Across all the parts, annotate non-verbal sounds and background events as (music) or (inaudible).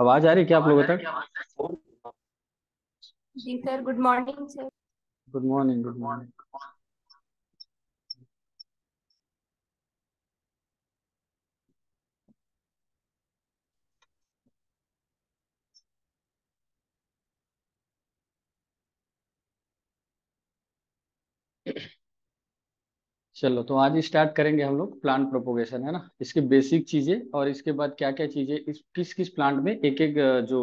आवाज आ रही क्या आप लोगों तक जी sir good morning sir good morning good morning Yeah. चलो तो आज स्टार्ट करेंगे हम लोग प्लांट प्रोपोगेशन है ना इसके बेसिक चीजें और इसके बाद क्या क्या चीजें इस किस किस प्लांट में एक एक जो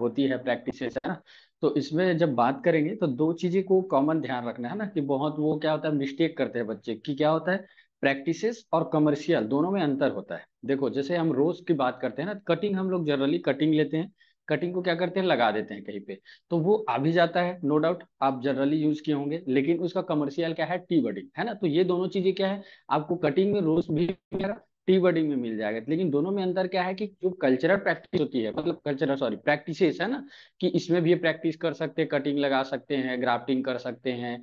होती है प्रैक्टिस है ना तो इसमें जब बात करेंगे तो दो चीजें को कॉमन ध्यान रखना है ना कि बहुत वो क्या होता है मिस्टेक करते हैं बच्चे कि क्या होता है प्रैक्टिसेस और कमर्शियल दोनों में अंतर होता है देखो जैसे हम रोज की बात करते हैं ना कटिंग हम लोग जनरली कटिंग लेते हैं कटिंग को क्या करते हैं लगा देते हैं कहीं पे तो वो आ भी जाता है नो डाउट आप जनरली यूज किए होंगे लेकिन उसका कमर्शियल क्या है टी बडिंग है ना तो ये दोनों चीजें क्या है आपको कटिंग में रोज भी टी वर्डिंग में मिल जाएगा लेकिन दोनों में अंतर क्या है कि जो कल्चरल प्रैक्टिस होती है मतलब कल्चरल सॉरी प्रैक्टिसेस है ना कि इसमें भी प्रैक्टिस कर सकते हैं कटिंग लगा सकते हैं ग्राफ्टिंग कर सकते हैं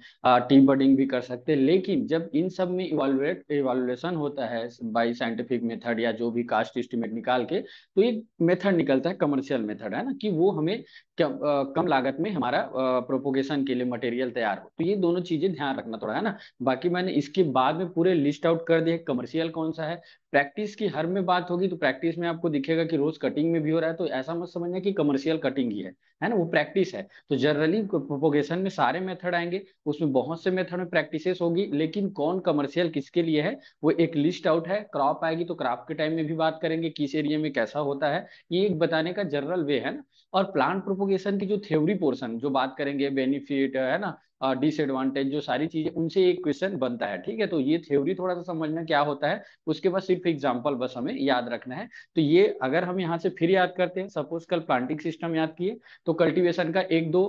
टी बर्डिंग भी कर सकते हैं लेकिन जब इन सब में इवालुएट इवालुएशन होता है बाई साइंटिफिक मेथड या जो भी कास्ट एस्टिमेट निकाल के तो एक मेथड निकलता है कमर्शियल मेथड है ना कि वो हमें कम, कम लागत में हमारा प्रोपोगेशन के लिए मटेरियल तैयार हो तो ये दोनों चीजें ध्यान रखना थोड़ा है ना बाकी मैंने इसके बाद में पूरे लिस्ट आउट कर दिए कमर्शियल कौन सा है प्रैक्टिस की हर में बात होगी तो प्रैक्टिस में आपको दिखेगा कि रोज कटिंग में भी हो रहा है तो ऐसा मत समझना कि कमर्शियल कटिंग ही है है ना वो प्रैक्टिस है तो जनरली प्रोपोगेशन में सारे मेथड आएंगे उसमें बहुत से मेथड में प्रैक्टिसेस होगी लेकिन कौन कमर्शियल किसके लिए है वो एक लिस्ट आउट है क्रॉप आएगी तो क्रॉप के टाइम में भी बात करेंगे किस एरिया में कैसा होता है ये एक बताने का जनरल वे है ना और प्लांट प्रोपोगेशन की जो थ्योरी पोर्सन जो बात करेंगे बेनिफिट है ना डिसएडवांटेज जो सारी चीजें उनसे एक क्वेश्चन बनता है ठीक है तो ये थ्योरी थोड़ा सा समझना क्या होता है उसके बाद सिर्फ एग्जाम्पल बस हमें याद रखना है तो ये अगर हम यहाँ से फिर याद करते हैं सपोज कल प्लांटिंग सिस्टम याद किए तो कल्टिवेशन का एक दो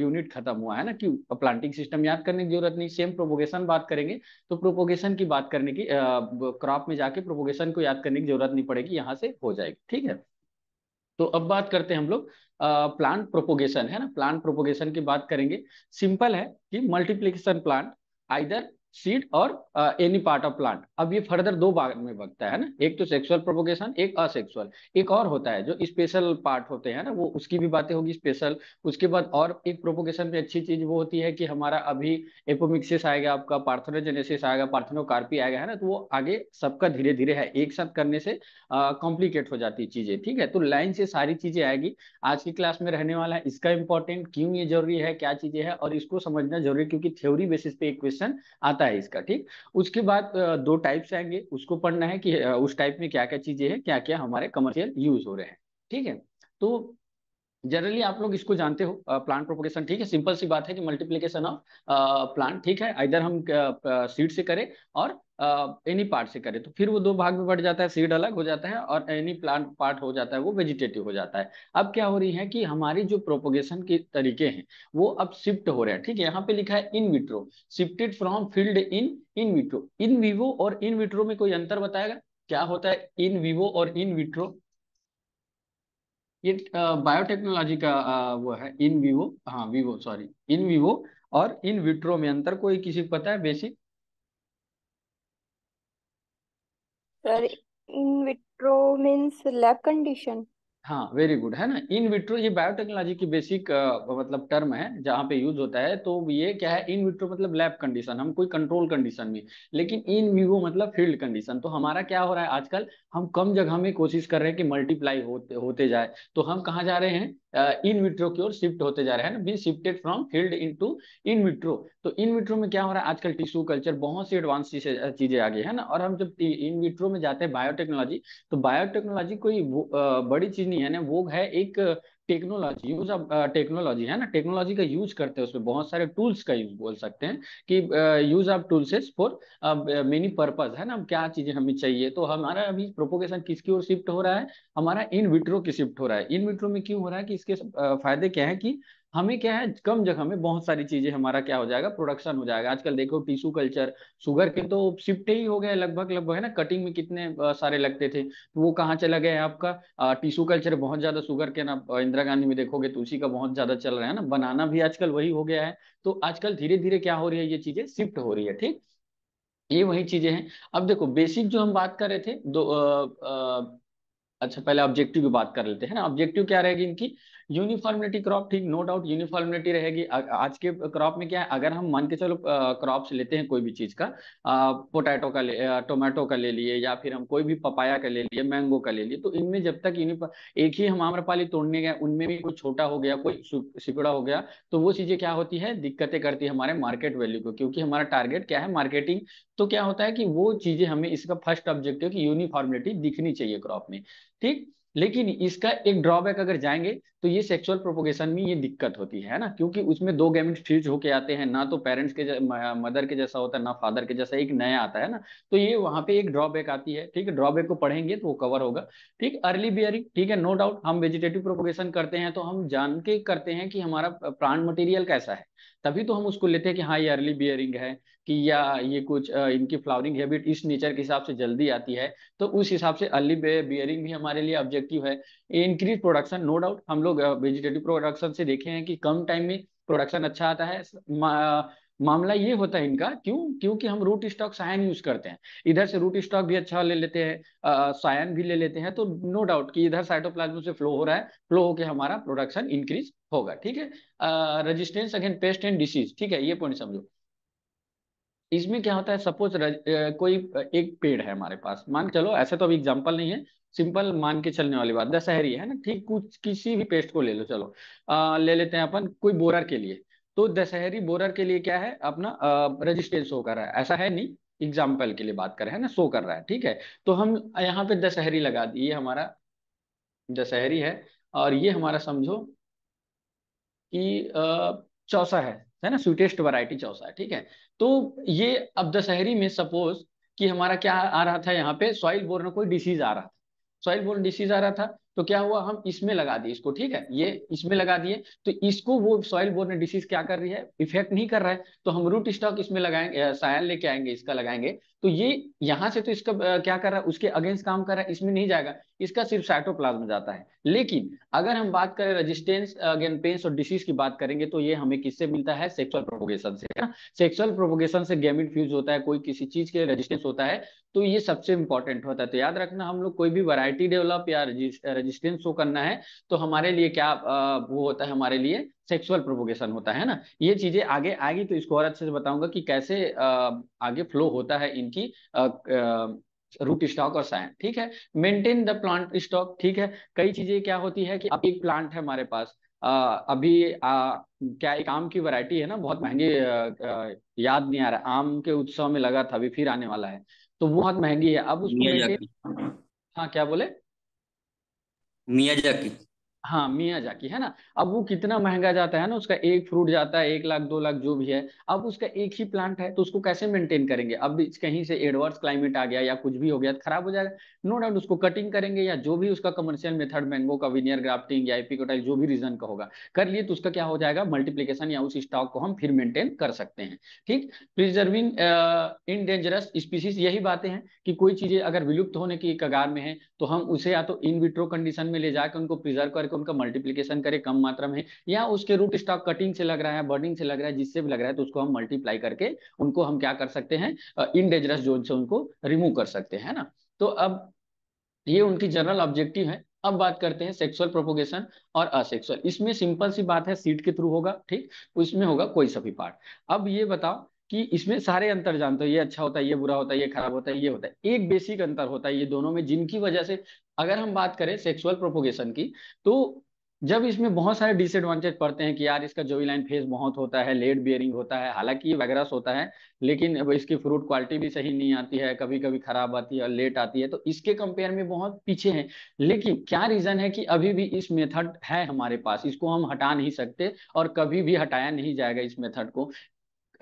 यूनिट खत्म हुआ है ना कि प्लांटिंग सिस्टम याद करने की जरूरत नहीं सेम प्रोपोगेशन बात करेंगे तो प्रोपोगेशन की बात करने की क्रॉप में जाके प्रोपोगेशन को याद करने की जरूरत नहीं पड़ेगी यहाँ से हो जाएगी ठीक है तो अब बात करते हैं हम लोग प्लांट प्रोपोगेशन है ना प्लांट प्रोपोगेशन की बात करेंगे सिंपल है कि मल्टीप्लीकेशन प्लांट आइदर सीड और एनी पार्ट ऑफ प्लांट अब ये फर्दर दो भाग में बगता है ना एक तो सेक्सुअल प्रोपोगेशन एक असेक्सुअल एक और होता है जो स्पेशल पार्ट होते हैं ना वो उसकी भी बातें होगी स्पेशल उसके बाद और एक प्रोपोगेशन में अच्छी चीज वो होती है कि हमारा अभी एपोमिक्सिस आएगा आपका पार्थोनोजेनेसिस आएगा पार्थनोकार्पी आएगा है ना तो वो आगे सबका धीरे धीरे है एक साथ करने से कॉम्प्लिकेट हो जाती है चीजें ठीक है तो लाइन से सारी चीजें आएगी आज की क्लास में रहने वाला है इसका इंपॉर्टेंट क्यों ये जरूरी है क्या चीजें है और इसको समझना जरूरी क्योंकि थ्योरी बेसिस पे एक क्वेश्चन आता आता है इसका ठीक उसके बाद दो टाइप्स आएंगे उसको पढ़ना है कि उस टाइप में क्या क्या चीजें हैं क्या क्या हमारे कमर्शियल यूज हो रहे हैं ठीक है तो जनरली आप लोग इसको जानते हो प्लांट प्रोपोगेशन ठीक है सिंपल सी बात है कि मल्टीप्लीकेशन ऑफ प्लांट ठीक है इधर हम सीड से करें और एनी पार्ट से करें तो फिर वो दो भाग में बढ़ जाता है सीड अलग हो जाता है और एनी प्लांट पार्ट हो जाता है वो वेजिटेटिव हो जाता है अब क्या हो रही है कि हमारी जो प्रोपोगेशन के तरीके हैं वो अब शिफ्ट हो रहे हैं ठीक है यहाँ पे लिखा है in vitro shifted from field in in vitro in vivo और इन विट्रो में कोई अंतर बताएगा क्या होता है इन विवो और इन विट्रो ये बायोटेक्नोलॉजी का वो है इन विवो हाँ विवो सॉरी इन विवो और इन विट्रो में अंतर कोई किसी को पता है basic Sir, in vitro means lab condition. हाँ वेरी गुड है ना इन विट्रो ये बायोटेक्नोलॉजी की बेसिक मतलब टर्म है जहाँ पे यूज होता है तो ये क्या है इन विट्रो मतलब लैब कंडीशन हम कोई कंट्रोल कंडीशन में लेकिन इन विवो मतलब फील्ड कंडीशन तो हमारा क्या हो रहा है आजकल हम कम जगह में कोशिश कर रहे हैं कि मल्टीप्लाई होते होते जाए तो हम कहाँ जा रहे हैं इन विट्रो की ओर शिफ्ट होते जा रहे हैं ना B shifted from field into in vitro तो इन विट्रो में क्या हो रहा है आजकल टिश्यू कल्चर बहुत सी एडवांस चीजें आ गई है ना और हम जब इन विट्रो में जाते हैं बायोटेक्नोलॉजी तो बायोटेक्नोलॉजी कोई बड़ी चीज नहीं है ना वो है एक टेक्नोलॉजी यूज ऑफ टेक्नोलॉजी है ना टेक्नोलॉजी का यूज करते हैं उसमें बहुत सारे टूल्स का यूज बोल सकते हैं कि use of tools for many purpose है ना क्या चीजें हमें चाहिए तो हमारा अभी प्रोपोगेशन किसकी ओर शिफ्ट हो रहा है हमारा इन विट्रो की शिफ्ट हो रहा है इन विट्रो में क्यों हो रहा है कि इसके फायदे क्या है कि हमें क्या है कम जगह में बहुत सारी चीजें हमारा क्या हो जाएगा प्रोडक्शन हो जाएगा आजकल देखो टिश्यू कल्चर शुगर के तो शिफ्ट ही हो गए लगभग लगभग है ना कटिंग में कितने सारे लगते थे तो वो कहाँ चला गया है आपका टिश्यू कल्चर बहुत ज्यादा शुगर के ना इंदिरा गांधी में देखोगे तो उसी का बहुत ज्यादा चल रहा है ना बनाना भी आजकल वही हो गया है तो आजकल धीरे धीरे क्या हो रही है ये चीजें शिफ्ट हो रही है ठीक ये वही चीजें हैं अब देखो बेसिक जो हम बात कर रहे थे दो अच्छा पहले ऑब्जेक्टिव की बात कर लेते हैं ना ऑब्जेक्टिव क्या रहेगी इनकी यूनिफॉर्मिलिटी क्रॉप ठीक नो डाउट यूनिफॉर्मिलिटी रहेगी आज के क्रॉप में क्या है अगर हम मान के चलो क्रॉप्स लेते हैं कोई भी चीज का पोटैटो का ले टोमेटो का ले लिए या फिर हम कोई भी पपाया का ले लिए मैंगो का ले लिए तो इनमें जब तक यूनिफॉर्म एक ही हम आम्रपाली तोड़ने गए उनमें भी कोई छोटा हो गया कोई सिकुड़ा हो गया तो वो चीजें क्या होती है दिक्कतें करती है हमारे मार्केट वैल्यू को क्योंकि हमारा टारगेट क्या है मार्केटिंग तो क्या होता है कि वो चीजें हमें इसका फर्स्ट ऑब्जेक्टिव की यूनिफॉर्मिलिटी दिखनी चाहिए क्रॉप में ठीक लेकिन इसका एक ड्रॉबैक अगर जाएंगे तो ये सेक्सुअल प्रोपोगेशन में ये दिक्कत होती है ना क्योंकि उसमें दो गैमेट फ्यूज होके आते हैं ना तो पेरेंट्स के मदर के जैसा होता है ना फादर के जैसा एक नया आता है ना तो ये वहां पे एक ड्रॉबैक आती है ठीक है ड्रॉबैक को पढ़ेंगे तो वो कवर होगा ठीक अर्ली बियरिंग ठीक है नो डाउट हम वेजिटेटिव प्रोपोगेशन करते हैं तो हम जान के करते हैं कि हमारा प्लांट मटेरियल कैसा है तभी तो हम उसको लेते हैं कि हाँ ये अर्ली बियरिंग है कि या ये कुछ इनकी फ्लावरिंग हैबिट इस नेचर के हिसाब से जल्दी आती है तो उस हिसाब से अर्ली बियरिंग भी हमारे लिए ऑब्जेक्टिव है इंक्रीज प्रोडक्शन नो डाउट हम लोग वेजिटेटिव प्रोडक्शन से देखे हैं कि कम टाइम में प्रोडक्शन अच्छा आता है मामला ये होता है इनका क्यों क्योंकि हम रूट स्टॉक सायन यूज करते हैं इधर से रूट स्टॉक भी अच्छा ले लेते हैं सायन भी ले लेते हैं तो नो डाउट कि इधर साइटोप्लाज्म से फ्लो हो रहा है फ्लो होकर हमारा प्रोडक्शन इंक्रीज होगा ठीक है resistance against pest and disease ठीक है ये पॉइंट समझो इसमें क्या होता है सपोज कोई एक पेड़ है हमारे पास मान चलो ऐसे तो अभी एग्जाम्पल नहीं है सिंपल मान के चलने वाली बात दशहरी है ना ठीक कुछ किसी भी पेस्ट को ले लो चलो आ, ले लेते हैं अपन कोई बोरर के लिए तो दशहरी बोरर के लिए क्या है अपना रजिस्ट्रेशन शो कर रहा है ऐसा है नहीं एग्जाम्पल के लिए बात कर रहे हैं ना शो कर रहा है ठीक है तो हम यहाँ पे दशहरी लगा दी ये हमारा दशहरी है और ये हमारा समझो कि चौसा है है ना स्वीटेस्ट वैरायटी चौसा है ठीक है तो ये अब दशहरी में सपोज कि हमारा क्या आ रहा था यहाँ पे सॉइल बोर्न कोई डिसीज आ रहा था सॉइल बोर्न डिसीज आ रहा था तो क्या हुआ हम इसमें लगा दिए इसको ठीक है ये इसमें लगा दिए तो इसको वो सॉइल बोर्न डिसीज क्या कर रही है इफेक्ट नहीं कर रहा है तो हम रूट स्टॉक इसमें लगाएंगे सायन लेके आएंगे इसका लगाएंगे तो ये यहाँ से तो इसका क्या कर रहा है उसके अगेंस्ट काम कर रहा है इसमें नहीं जाएगा इसका सिर्फ साइटोप्लाज्म जाता है लेकिन अगर हम बात करें रेजिस्टेंस अगेन पेंस और डिसीज की बात करेंगे तो ये हमें किससे मिलता है सेक्सुअल प्रोपोगेशन से है ना सेक्सुअल प्रोपोगेशन से गेमिट फ्यूज होता है कोई किसी चीज के रेजिस्टेंस होता है तो ये सबसे इंपॉर्टेंट होता है तो याद रखना हम लोग कोई भी वरायटी डेवलप या रेजिस्टेंस शो करना है तो हमारे लिए क्या वो होता है हमारे लिए सेक्सुअल प्रोपोगेशन होता है ना ये चीजें आगे आएगी तो इसको और अच्छे से बताऊंगा कि कैसे आगे फ्लो होता है इनकी रूट स्टॉक और साइन ठीक है मेंटेन द प्लांट स्टॉक ठीक है कई चीजें क्या होती है कि अब एक प्लांट है हमारे पास आ, अभी आ, क्या एक आम की वैरायटी है ना बहुत महंगी याद नहीं आ रहा आम के उत्सव में लगा था अभी फिर आने वाला है तो बहुत महंगी है अब उसको हाँ क्या बोले मियाजाकी हाँ मियाँ जाकी है ना अब वो कितना महंगा जाता है ना उसका एक फ्रूट जाता है एक लाख दो लाख जो भी है अब उसका एक ही प्लांट है तो उसको कैसे मेंटेन करेंगे अब कहीं से एडवर्स क्लाइमेट आ गया या कुछ भी हो गया तो खराब हो जाएगा नो डाउट उसको कटिंग करेंगे या जो भी उसका कमर्शियल मेथड मैंगो का विनियर ग्राफ्टिंग या एपिकोटाइल जो भी रीजन का होगा कर लिए तो उसका क्या हो जाएगा मल्टीप्लीकेशन या उस स्टॉक को हम फिर मेंटेन कर सकते हैं ठीक प्रिजर्विंग इन डेंजरस स्पीसीज यही बातें हैं कि कोई चीजें अगर विलुप्त होने की कगार में है तो हम उसे या तो इन विट्रो कंडीशन में ले जाकर उनको प्रिजर्व करके को उनका मल्टीप्लीकेशन करें कम मात्रा में या उसके रूट स्टॉक कटिंग से लग रहा है बर्निंग से लग रहा है जिससे भी लग रहा है तो उसको हम मल्टीप्लाई करके उनको हम क्या कर सकते हैं इनडेजरस जोन से उनको रिमूव कर सकते हैं ना तो अब ये उनकी जनरल ऑब्जेक्टिव है अब बात करते हैं सेक्सुअल प्रोपोगेशन और असेक्सुअल इसमें सिंपल सी बात है सीट के थ्रू होगा ठीक उसमें होगा कोई सभी पार्ट अब ये बताओ कि इसमें सारे अंतर जानते हो ये अच्छा होता है ये बुरा होता है ये खराब होता है ये होता है एक बेसिक अंतर होता है ये दोनों में जिनकी वजह से अगर हम बात करें सेक्सुअल प्रोपोगेशन की तो जब इसमें बहुत सारे डिसएडवांटेज पड़ते हैं कि यार इसका जो लाइन फेज बहुत होता है लेट बियरिंग होता है हालांकि ये वैगरस होता है लेकिन अब इसकी फ्रूट क्वालिटी भी सही नहीं आती है कभी कभी खराब आती है और लेट आती है तो इसके कंपेयर में बहुत पीछे हैं लेकिन क्या रीजन है कि अभी भी इस मेथड है हमारे पास इसको हम हटा नहीं सकते और कभी भी हटाया नहीं जाएगा इस मेथड को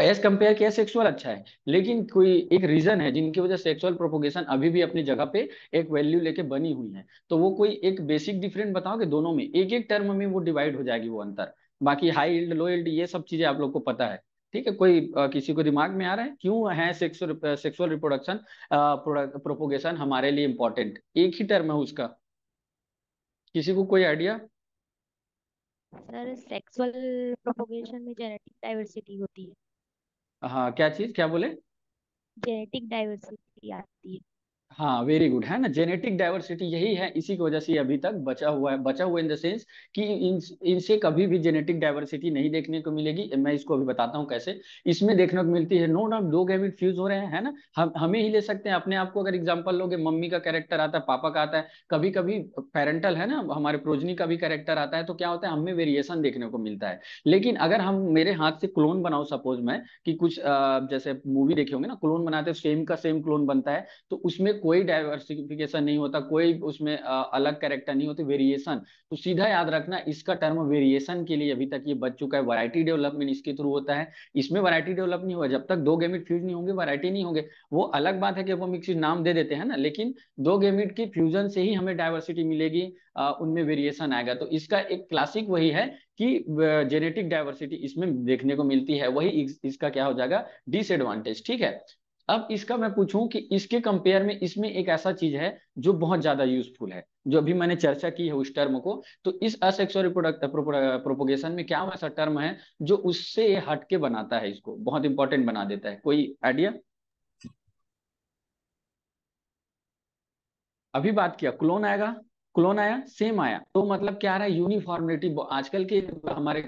एज कंपेयर किया सेक्सुअल अच्छा है लेकिन कोई एक रीजन है जिनकी वजह सेक्सुअल प्रोपोगेशन अभी भी अपनी जगह पे एक वैल्यू लेके बनी हुई है तो वो कोई एक बेसिक डिफरेंट बताओ कि दोनों में एक एक टर्म में वो डिवाइड हो जाएगी वो अंतर बाकी हाई इल्ड लो इल्ड ये सब चीजें आप लोग को पता है ठीक है कोई आ, किसी को दिमाग में आ रहा है क्यों है सेक्सुअल रिप्रोडक्शन प्रोपोगेशन हमारे लिए इम्पोर्टेंट एक ही टर्म है उसका किसी को कोई आइडिया सर सेक्सुअल प्रोपोगेशन में जेनेटिक डाइवर्सिटी होती है हाँ क्या चीज क्या बोले जेनेटिक डाइवर्सिटी आती है हाँ वेरी गुड है ना जेनेटिक डाइवर्सिटी यही है इसी की वजह से अभी तक बचा हुआ है बचा हुआ इन द सेंस कि इन इनसे कभी भी जेनेटिक डाइवर्सिटी नहीं देखने को मिलेगी मैं इसको अभी बताता हूँ कैसे इसमें देखने को मिलती है नो डाउट दो अभी फ्यूज हो रहे हैं है ना हम हमें ही ले सकते हैं अपने आप को अगर एग्जाम्पल लोगे मम्मी का कैरेक्टर आता है पापा का आता है कभी कभी पेरेंटल है ना हमारे प्रोजनी का भी कैरेक्टर आता है तो क्या होता है हमें वेरिएशन देखने को मिलता है लेकिन अगर हम मेरे हाथ से क्लोन बनाऊ सपोज मैं कि कुछ जैसे मूवी देखे होंगे ना क्लोन बनाते सेम का सेम क्लोन बनता है तो उसमें कोई डाइवर्सिफिकेशन नहीं होता कोई उसमें अलग कैरेक्टर नहीं होते वेरिएशन तो सीधा याद रखना इसका टर्म वेरिएशन के लिए अभी तक ये बच चुका है वरायटी डेवलपमेंट इसके थ्रू होता है इसमें वरायटी डेवलप नहीं हुआ जब तक दो गेमिट फ्यूज नहीं होंगे वरायटी नहीं होंगे वो अलग बात है कि वो मिक्स नाम दे देते हैं ना लेकिन दो गेमिट की फ्यूजन से ही हमें डाइवर्सिटी मिलेगी उनमें वेरिएशन आएगा तो इसका एक क्लासिक वही है कि जेनेटिक डाइवर्सिटी इसमें देखने को मिलती है वही इसका क्या हो जाएगा डिसएडवांटेज ठीक है अब इसका मैं पूछूं कि इसके कंपेयर में इसमें एक ऐसा चीज है जो बहुत ज्यादा यूजफुल है जो अभी मैंने चर्चा की है उस टर्म को तो इस असेक्सुअल प्रोपोगेशन में क्या ऐसा टर्म है जो उससे हटके बनाता है इसको बहुत इंपॉर्टेंट बना देता है कोई आइडिया अभी बात किया क्लोन आएगा क्लोन आया सेम आया तो मतलब क्या रहा है यूनिफॉर्मिलिटी आजकल के हमारे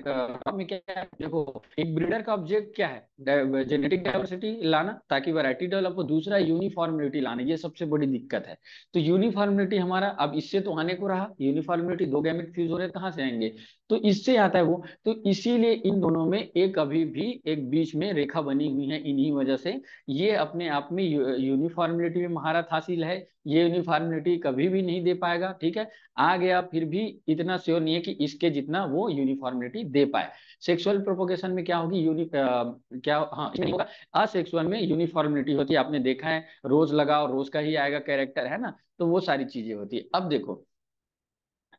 में क्या है देखो एक ब्रीडर का ऑब्जेक्ट क्या है जेनेटिक डाइवर्सिटी लाना ताकि वैरायटी डेवलप हो दूसरा यूनिफॉर्मिलिटी लाना ये सबसे बड़ी दिक्कत है तो यूनिफॉर्मिलिटी हमारा अब इससे तो आने को रहा यूनिफॉर्मिलिटी दो गैमिक फ्यूज हो रहे कहाँ से आएंगे तो इससे आता है वो तो इसीलिए इन दोनों में एक अभी भी एक बीच में रेखा बनी हुई है इन्हीं वजह से ये अपने आप में यूनिफॉर्मिलिटी में महारत हासिल है ये यूनिफॉर्मिलिटी कभी भी नहीं दे पाएगा ठीक है आ गया फिर भी इतना श्योर नहीं है कि इसके जितना वो यूनिफॉर्मिलिटी दे पाए सेक्सुअल प्रोपोकेशन में क्या होगी यूनि क्या हाँ होगा असेक्सुअल में यूनिफॉर्मिलिटी होती है आपने देखा है रोज लगाओ रोज का ही आएगा कैरेक्टर है ना तो वो सारी चीजें होती है अब देखो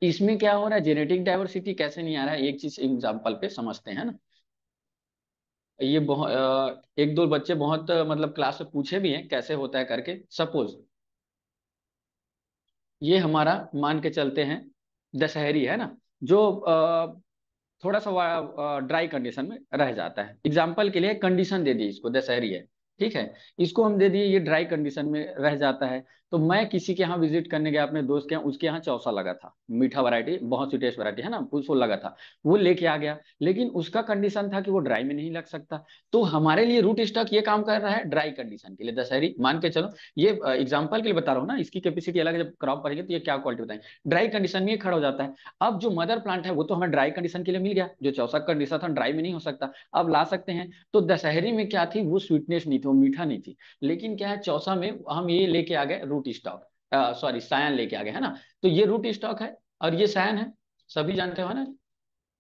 इसमें क्या हो रहा है जेनेटिक डाइवर्सिटी कैसे नहीं आ रहा है एक चीज एग्जाम्पल पे समझते हैं ना ये बहुत एक दो बच्चे बहुत मतलब क्लास में पूछे भी हैं कैसे होता है करके सपोज ये हमारा मान के चलते हैं दशहरी है ना जो थोड़ा सा ड्राई कंडीशन में रह जाता है एग्जाम्पल के लिए कंडीशन दे दी इसको दशहरी है ठीक है इसको हम दे दिए ये ड्राई कंडीशन में रह जाता है तो मैं किसी के यहाँ विजिट करने गया अपने दोस्त के यहाँ उसके यहाँ चौसा लगा था मीठा वैरायटी बहुत सी टेस्ट वैरायटी है ना उसको लगा था वो लेके आ गया लेकिन उसका कंडीशन था कि वो ड्राई में नहीं लग सकता तो हमारे लिए रूट स्टॉक ये काम कर रहा है ड्राई कंडीशन के लिए दशहरी मान के चलो ये एग्जाम्पल के लिए बता रहा हूँ ना इसकी कैपेसिटी अलग जब क्रॉप पड़ेगी तो ये क्या क्वालिटी बताएंगे ड्राई कंडीशन में खड़ा हो जाता है अब जो मदर प्लांट है वो तो हमें ड्राई कंडीशन के लिए मिल गया जो चौसा कंडीशन था ड्राई में नहीं हो सकता अब ला सकते हैं तो दशहरी में क्या थी वो स्वीटनेस नहीं थी वो मीठा नहीं थी लेकिन क्या है चौसा में हम ये लेके आ गए root root stock sorry scion लेके आ गए है ना तो ये रूट स्टॉक है और ये सायन है सभी जानते हो ना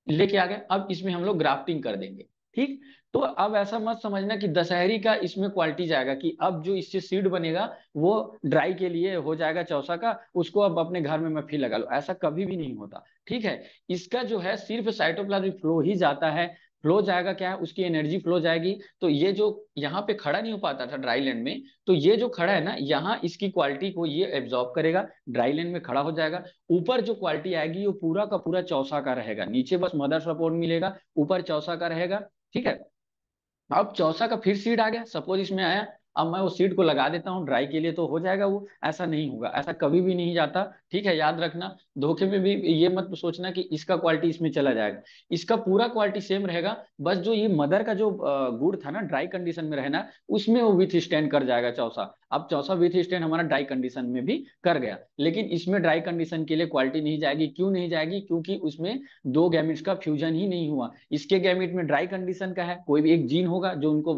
लेके आ गए अब इसमें हम लोग ग्राफ्टिंग कर देंगे ठीक तो अब ऐसा मत समझना कि दशहरी का इसमें क्वालिटी जाएगा कि अब जो इससे सीड बनेगा वो ड्राई के लिए हो जाएगा चौसा का उसको अब अपने घर में मैं फिर लगा लो ऐसा कभी भी नहीं होता ठीक है इसका जो है सिर्फ साइटोप्लाज्मिक फ्लो ही जाता है फ्लो जाएगा क्या है उसकी एनर्जी फ्लो जाएगी तो ये जो यहाँ पे खड़ा नहीं हो पाता था ड्राई लैंड में तो ये जो खड़ा है ना यहाँ इसकी क्वालिटी को ये एब्जॉर्ब करेगा ड्राई लैंड में खड़ा हो जाएगा ऊपर जो क्वालिटी आएगी वो पूरा का पूरा चौसा का रहेगा नीचे बस मदर सपोर्ट मिलेगा ऊपर चौसा का रहेगा ठीक है अब चौसा का फिर सीड आ गया सपोज इसमें आया अब मैं उस सीड को लगा देता हूँ ड्राई के लिए तो हो जाएगा वो ऐसा नहीं होगा ऐसा कभी भी नहीं जाता ठीक है याद रखना धोखे में भी ये मत सोचना कि इसका क्वालिटी इसमें चला जाएगा इसका पूरा क्वालिटी सेम रहेगा बस जो ये मदर का जो गुड़ था ना ड्राई कंडीशन में रहना उसमें वो विथ स्टैंड कर जाएगा चौसा अब चौसा विथ स्टैंड हमारा ड्राई कंडीशन में भी कर गया लेकिन इसमें ड्राई कंडीशन के लिए क्वालिटी नहीं जाएगी क्यों नहीं जाएगी क्योंकि उसमें दो गैमिट्स का फ्यूजन ही नहीं हुआ इसके गैमिट में ड्राई कंडीशन का है कोई भी एक जीन होगा जो उनको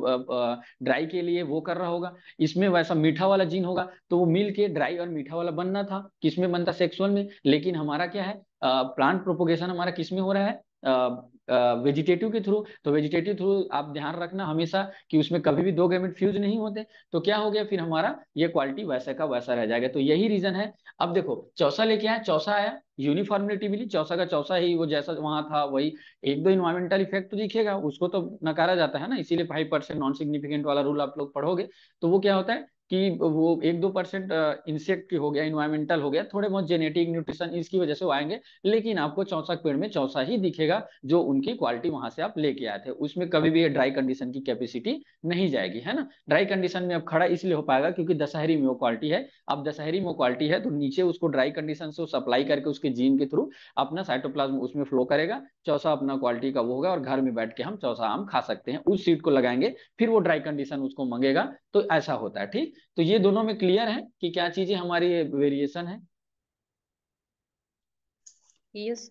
ड्राई के लिए वो कर रहा होगा इसमें वैसा मीठा वाला जीन होगा तो वो मिल के ड्राई और मीठा वाला बनना था किसमें प्लांट था सेक्सुअल में लेकिन हमारा क्या है प्लांट प्रोपोगेशन हमारा किस में हो रहा है वेजिटेटिव के थ्रू तो वेजिटेटिव थ्रू आप ध्यान रखना हमेशा कि उसमें कभी भी दो गैमेट फ्यूज नहीं होते तो क्या हो गया फिर हमारा ये क्वालिटी वैसा का वैसा रह जाएगा तो यही रीजन है अब देखो चौसा लेके आया चौसा आया यूनिफॉर्मिलिटी मिली चौसा का चौसा ही वो जैसा वहां था वही एक दो इन्वायरमेंटल इफेक्ट तो दिखेगा उसको तो नकारा जाता है ना इसीलिए फाइव परसेंट नॉन सिग्निफिकेंट वाला रूल आप लोग पढ़ोगे तो वो क्या होता है कि वो एक दो परसेंट इंसेक्ट हो गया इन्वायरमेंटल हो गया थोड़े बहुत जेनेटिक न्यूट्रिशन इसकी वजह से आएंगे लेकिन आपको चौसा पेड़ में चौसा ही दिखेगा जो उनकी क्वालिटी वहां से आप लेके आए थे उसमें कभी भी ड्राई कंडीशन की कैपेसिटी नहीं जाएगी है ना ड्राई कंडीशन में अब खड़ा इसलिए हो पाएगा क्योंकि दशहरी में वो क्वालिटी है अब दशहरी में क्वालिटी है तो नीचे उसको ड्राई कंडीशन से सप्लाई करके उसके जीन के थ्रू अपना साइटोप्लाज्म उसमें फ्लो करेगा चौसा अपना क्वालिटी का वो होगा और घर में बैठ के हम चौसा आम खा सकते हैं उस सीट को लगाएंगे फिर वो ड्राई कंडीशन उसको मंगेगा तो ऐसा होता है ठीक तो ये दोनों में क्लियर है कि क्या चीजें हमारी वेरिएशन है yes,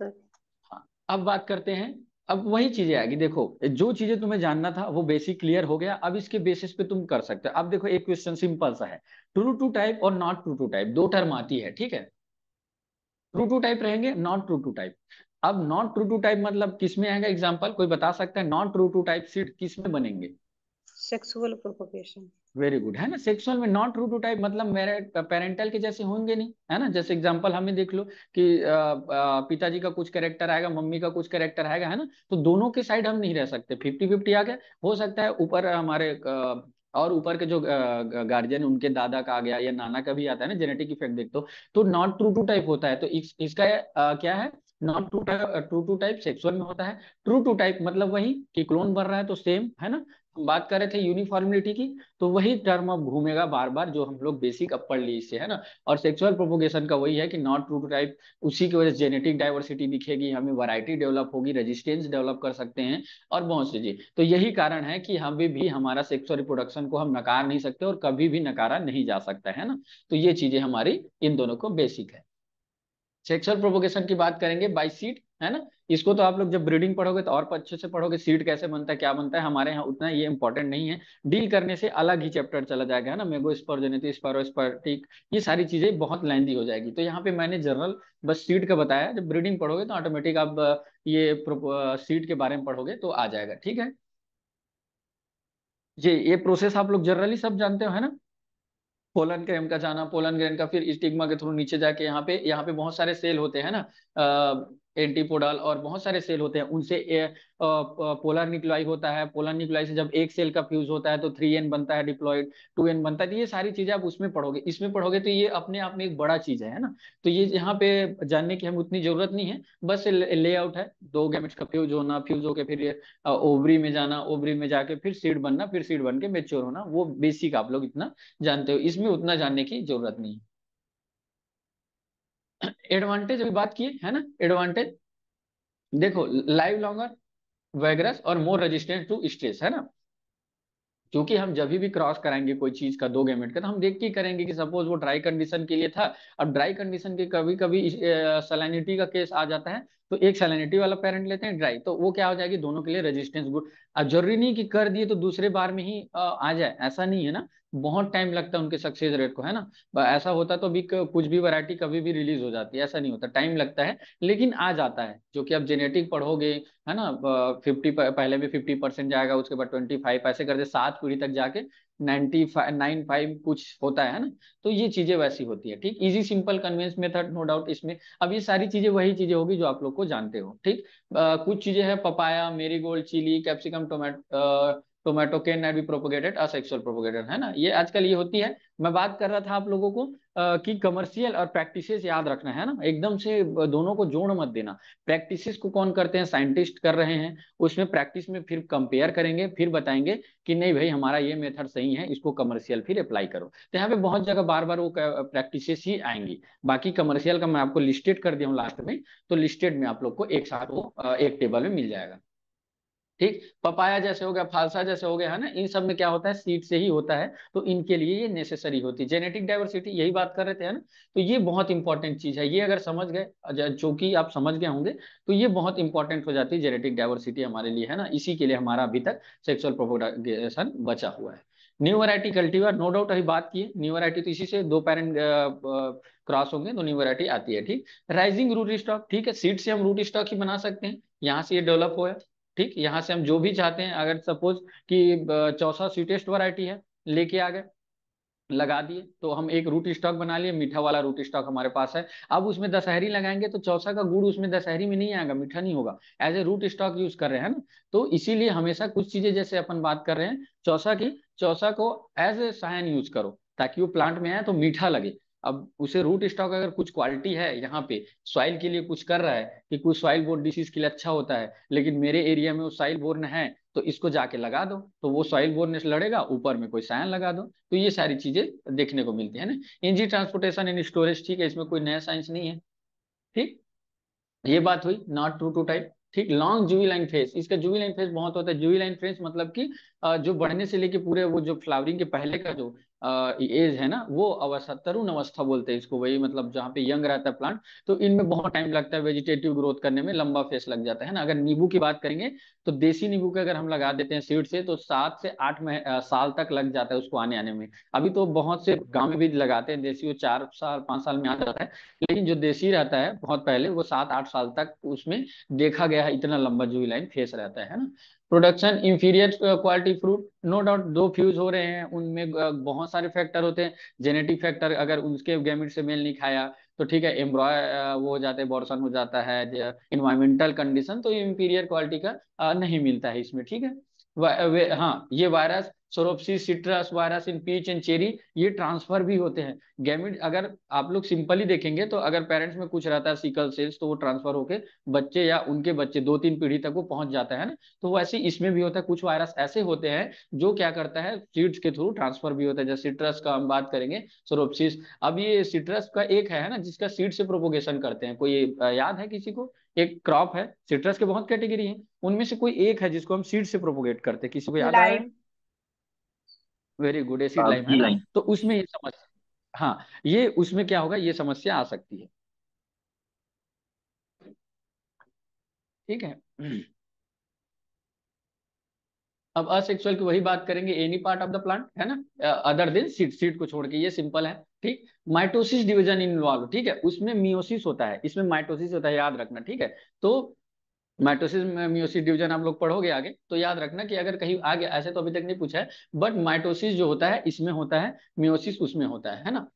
हाँ, अब बात करते हैं अब वही चीजें आएगी देखो जो चीजें तुम्हें जानना था वो बेसिक क्लियर हो गया अब इसके बेसिस पे तुम कर सकते हो अब देखो एक क्वेश्चन सिंपल सा है ट्रू टू टाइप और नॉट ट्रू टू टाइप दो टर्म आती है ठीक है ट्रू टू टाइप रहेंगे नॉट ट्रू टू टाइप अब नॉट ट्रू टू टाइप मतलब किसमें आएगा एग्जाम्पल कोई बता सकता है not true to type seed किसमें बनेंगे सेक्सुअल प्रोपोकेशन वेरी गुड है ना सेक्सुअल में नॉट रू टू टाइप मतलब मेरे पेरेंटल के जैसे होंगे नहीं है ना जैसे एग्जांपल हमें देख लो कि पिताजी का कुछ कैरेक्टर आएगा मम्मी का कुछ कैरेक्टर आएगा है ना तो दोनों के साइड हम नहीं रह सकते फिफ्टी फिफ्टी आ गया हो सकता है ऊपर हमारे और ऊपर के जो गार्जियन उनके दादा का आ गया या नाना का भी आता है ना जेनेटिक इफेक्ट देख दो तो नॉट ट्रू टू टाइप होता है तो इस, इसका आ, क्या है not true type true to type sexual में होता है ट्रू टू टाइप मतलब वही कि क्लोन बन रहा है तो सेम है ना हम बात कर रहे थे यूनिफॉर्मिलिटी की तो वही टर्म अब घूमेगा बार बार जो हम लोग बेसिक पढ़ ली इससे है ना और सेक्सुअल प्रोपोगेशन का वही है कि नॉट ट्रू टाइप उसी की वजह से जेनेटिक डाइवर्सिटी दिखेगी हमें वैरायटी डेवलप होगी रेजिस्टेंस डेवलप कर सकते हैं और बहुत सी चीज तो यही कारण है कि हम भी, भी हमारा सेक्सुअल रिप्रोडक्शन को हम नकार नहीं सकते और कभी भी नकारा नहीं जा सकता है ना तो ये चीजें हमारी इन दोनों को बेसिक है सेक्सुअल प्रोपोगेशन की बात करेंगे बाई सीट है ना इसको तो आप लोग जब ब्रीडिंग पढ़ोगे तो और अच्छे से पढ़ोगे सीड कैसे बनता है क्या बनता है हमारे यहाँ उतना ये इंपॉर्टेंट नहीं है डील करने से अलग ही चैप्टर चला जाएगा है ना मेगो स्पर स्पारोस्पर्टिक ये सारी चीजें बहुत लेंदी हो जाएगी तो यहाँ पे मैंने जनरल बस सीड का बताया जब ब्रीडिंग पढ़ोगे तो ऑटोमेटिक आप ये सीड के बारे में पढ़ोगे तो आ जाएगा ठीक है जी ये प्रोसेस आप लोग जनरली सब जानते हो है ना पोलन ग्रेन का जाना पोलन ग्रेन का फिर स्टिग्मा के थ्रू नीचे जाके यहाँ पे यहाँ पे बहुत सारे सेल होते हैं ना एंटीपोडल और बहुत सारे सेल होते हैं उनसे ए, पोलर निक्लोई होता है पोलर निक्लोई से जब एक सेल का फ्यूज होता है तो थ्री एन बनता है डिप्लॉइड टू एन बनता है तो ये सारी चीजें आप उसमें पढ़ोगे इसमें पढ़ोगे तो ये अपने आप में एक बड़ा चीज है ना तो ये यहाँ पे जानने की हमें उतनी जरूरत नहीं है बस लेआउट है दो गैमेट्स का फ्यूज होना फ्यूज होकर फिर ओवरी में जाना ओवरी में जाके फिर सीड बनना फिर सीड बन के मेच्योर होना वो बेसिक आप लोग इतना जानते हो इसमें उतना जानने की जरूरत नहीं है एडवांटेज अभी बात की है ना एडवांटेज देखो लाइव लॉन्गर वेगरस और मोर रेजिस्टेंस टू स्ट्रेस है ना क्योंकि हम जब भी क्रॉस कराएंगे कोई चीज का दो गेमेट का तो हम देख के करेंगे कि सपोज वो ड्राई कंडीशन के लिए था अब ड्राई कंडीशन के कभी कभी सलाइनिटी का केस आ जाता है तो एक सैलिनिटी वाला पेरेंट लेते हैं ड्राई तो वो क्या हो जाएगी दोनों के लिए रेजिस्टेंस गुड अब जरूरी नहीं कि कर दिए तो दूसरे बार में ही आ जाए ऐसा नहीं है ना बहुत टाइम लगता है उनके सक्सेस रेट को है ना ऐसा होता तो भी कुछ भी वैरायटी कभी भी रिलीज हो जाती है ऐसा नहीं होता टाइम लगता है लेकिन आ जाता है जो कि आप जेनेटिक पढ़ोगे है ना फिफ्टी पहले भी फिफ्टी परसेंट जाएगा उसके बाद ट्वेंटी फाइव ऐसे करते सात पीढ़ी तक जाके नाइनटी फाइव नाइन फाइव कुछ होता है ना तो ये चीजें वैसी होती है ठीक easy simple convenient method no doubt इसमें अब ये सारी चीजें वही चीजें होगी जो आप लोग को जानते हो ठीक कुछ चीजें हैं papaya marigold chilli capsicum tomato tomato can not be propagated asexual propagated है ना ये आजकल ये होती है मैं बात कर रहा था आप लोगों को आ, कि कमर्शियल और प्रैक्टिसेस याद रखना है ना एकदम से दोनों को जोड़ मत देना प्रैक्टिसेस को कौन करते हैं साइंटिस्ट कर रहे हैं उसमें प्रैक्टिस में फिर कंपेयर करेंगे फिर बताएंगे कि नहीं भाई हमारा ये मेथड सही है इसको कमर्शियल फिर अप्लाई करो तो यहाँ पे बहुत जगह बार बार वो प्रैक्टिसेस ही आएंगी बाकी कमर्शियल का मैं आपको लिस्टेड कर दिया हूँ लास्ट में तो लिस्टेड में आप लोग को एक साथ वो एक टेबल में मिल जाएगा ठीक पपाया जैसे हो गया फालसा जैसे हो गया है ना इन सब में क्या होता है सीड से ही होता है तो इनके लिए ये नेसेसरी होती है जेनेटिक डाइवर्सिटी यही बात कर रहे थे है ना तो ये बहुत इंपॉर्टेंट चीज है ये अगर समझ गए जो कि आप समझ गए होंगे तो ये बहुत इंपॉर्टेंट हो जाती है जेनेटिक डाइवर्सिटी हमारे लिए है ना इसी के लिए हमारा अभी तक सेक्सुअल प्रोपोडेशन बचा हुआ है new variety cultivar no doubt अभी बात की न्यू वरायटी तो इसी से दो पेरेंट क्रॉस होंगे तो न्यू वरायटी आती है ठीक राइजिंग रूट स्टॉक ठीक है सीड से हम रूट स्टॉक ही बना सकते हैं यहाँ से ये डेवलप हुआ ठीक यहाँ से हम जो भी चाहते हैं अगर सपोज कि चौसा स्वीटेस्ट वैरायटी है लेके आ गए लगा दिए तो हम एक रूट स्टॉक बना लिए मीठा वाला रूट स्टॉक हमारे पास है अब उसमें दशहरी लगाएंगे तो चौसा का गुड़ उसमें दशहरी में नहीं आएगा मीठा नहीं होगा as a root stock use कर रहे हैं ना तो इसीलिए हमेशा कुछ चीजें जैसे अपन बात कर रहे हैं चौसा की चौसा को एज ए साइन यूज करो ताकि वो प्लांट में आए तो मीठा लगे अब उसे रूट स्टॉक अगर कुछ क्वालिटी है यहाँ पे सॉइल के लिए कुछ कर रहा है कि कुछ सॉइल बोर्ड डिसीज के लिए अच्छा होता है लेकिन मेरे एरिया में वो सॉइल बोर्न है तो इसको जाके लगा दो तो वो सॉइल बोर्न लड़ेगा ऊपर में कोई साइन लगा दो तो ये सारी चीजें देखने को मिलती है ना इंजी ट्रांसपोर्टेशन एंड स्टोरेज ठीक है इसमें कोई नया साइंस नहीं है ठीक ये बात हुई नॉट टू टू टाइप ठीक लॉन्ग जुवी लाइन फेस इसका जुवी लाइन फेस बहुत होता है जुवी लाइन फेस मतलब कि जो बढ़ने से लेके पूरे वो जो फ्लावरिंग के पहले का जो एज है ना वो अवस्था तरुण अवस्था बोलते हैं इसको वही मतलब जहाँ पे यंग रहता है प्लांट तो इनमें बहुत टाइम लगता है वेजिटेटिव ग्रोथ करने में लंबा फेस लग जाता है ना अगर नींबू की बात करेंगे तो देसी नींबू के अगर हम लगा देते हैं सीड से तो सात से आठ साल तक लग जाता है उसको आने आने में अभी तो बहुत से गाँव में भी लगाते हैं देसी वो चार साल पांच साल में आ जाता है लेकिन जो देसी रहता है बहुत पहले वो सात आठ साल तक उसमें देखा गया है इतना लंबा जो लाइन फेस रहता है ना production inferior quality fruit no doubt दो फ्यूज हो रहे हैं उनमें बहुत सारे फैक्टर होते हैं जेनेटिक फैक्टर अगर उसके गैमिट से मेल नहीं खाया तो ठीक है एम्ब्रॉय वो हो जाते हैं बॉर्सन हो जाता है इन्वायरमेंटल कंडीशन तो इंफीरियर क्वालिटी का नहीं मिलता है इसमें ठीक है वे, हाँ ये virus psorosis citrus virus in peach and cherry ये ट्रांसफर भी होते हैं गैमिट अगर आप लोग सिंपली देखेंगे तो अगर पेरेंट्स में कुछ रहता है सिकल सेल्स तो वो ट्रांसफर होकर बच्चे या उनके बच्चे दो तीन पीढ़ी तक वो पहुंच जाता है ना तो वैसे इसमें भी होता है कुछ वायरस ऐसे होते हैं जो क्या करता है सीड्स के थ्रू ट्रांसफर भी होता है जैसे सिट्रस का हम बात करेंगे सोरोपसिस अब ये सिट्रस का एक है ना जिसका सीड से प्रोपोगेशन करते हैं कोई याद है किसी को एक क्रॉप है सिट्रस के बहुत कैटेगरी है उनमें से कोई एक है जिसको हम सीड से प्रोपोगेट करते हैं किसी को याद आ रहा है वेरी गुड एसिड लाइम है ना तो उसमें ये समस्या हाँ ये उसमें क्या होगा ये समस्या आ सकती है ठीक है अब असेक्सुअल की वही बात करेंगे any part of the plant है ना अदर देन सीड सीड को छोड़ के ये सिंपल है ठीक माइटोसिस डिवीजन इन्वॉल्व ठीक है उसमें मियोसिस होता है इसमें माइटोसिस होता है याद रखना ठीक है तो माइटोसिस में मियोसिस डिवीजन आप लोग पढ़ोगे आगे तो याद रखना कि अगर कहीं आगे ऐसे तो अभी तक नहीं पूछा है बट माइटोसिस जो होता है इसमें होता है मियोसिस उसमें होता है है ना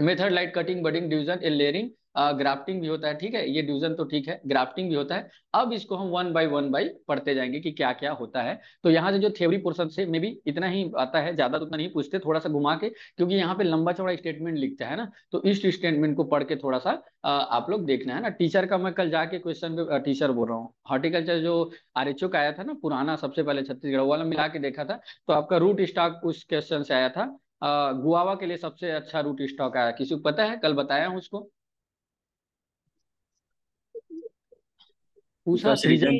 method like cutting budding division a layering grafting भी होता है ठीक है ये डिवीजन तो ठीक है ग्राफ्टिंग भी होता है अब इसको हम वन बाई वन बाई पढ़ते जाएंगे कि क्या क्या होता है तो यहाँ से जो थ्योरी पोर्सन से मे भी इतना ही आता है ज्यादा तो उतना नहीं पूछते थोड़ा सा घुमा के क्योंकि यहाँ पे लंबा चौड़ा स्टेटमेंट लिखता है ना तो इस स्टेटमेंट को पढ़ के थोड़ा सा आप लोग देखना है ना टीचर का मैं कल जाके क्वेश्चन टीचर बोल रहा हूँ हॉर्टिकल्चर जो आर का आया था ना पुराना सबसे पहले छत्तीसगढ़ वाला मिला के देखा था तो आपका रूट स्टॉक उस क्वेश्चन से आया था गुआवा के लिए सबसे अच्छा रूट स्टॉक आया किसी को पता है कल बताया हूँ उसको पूसा तो सीजन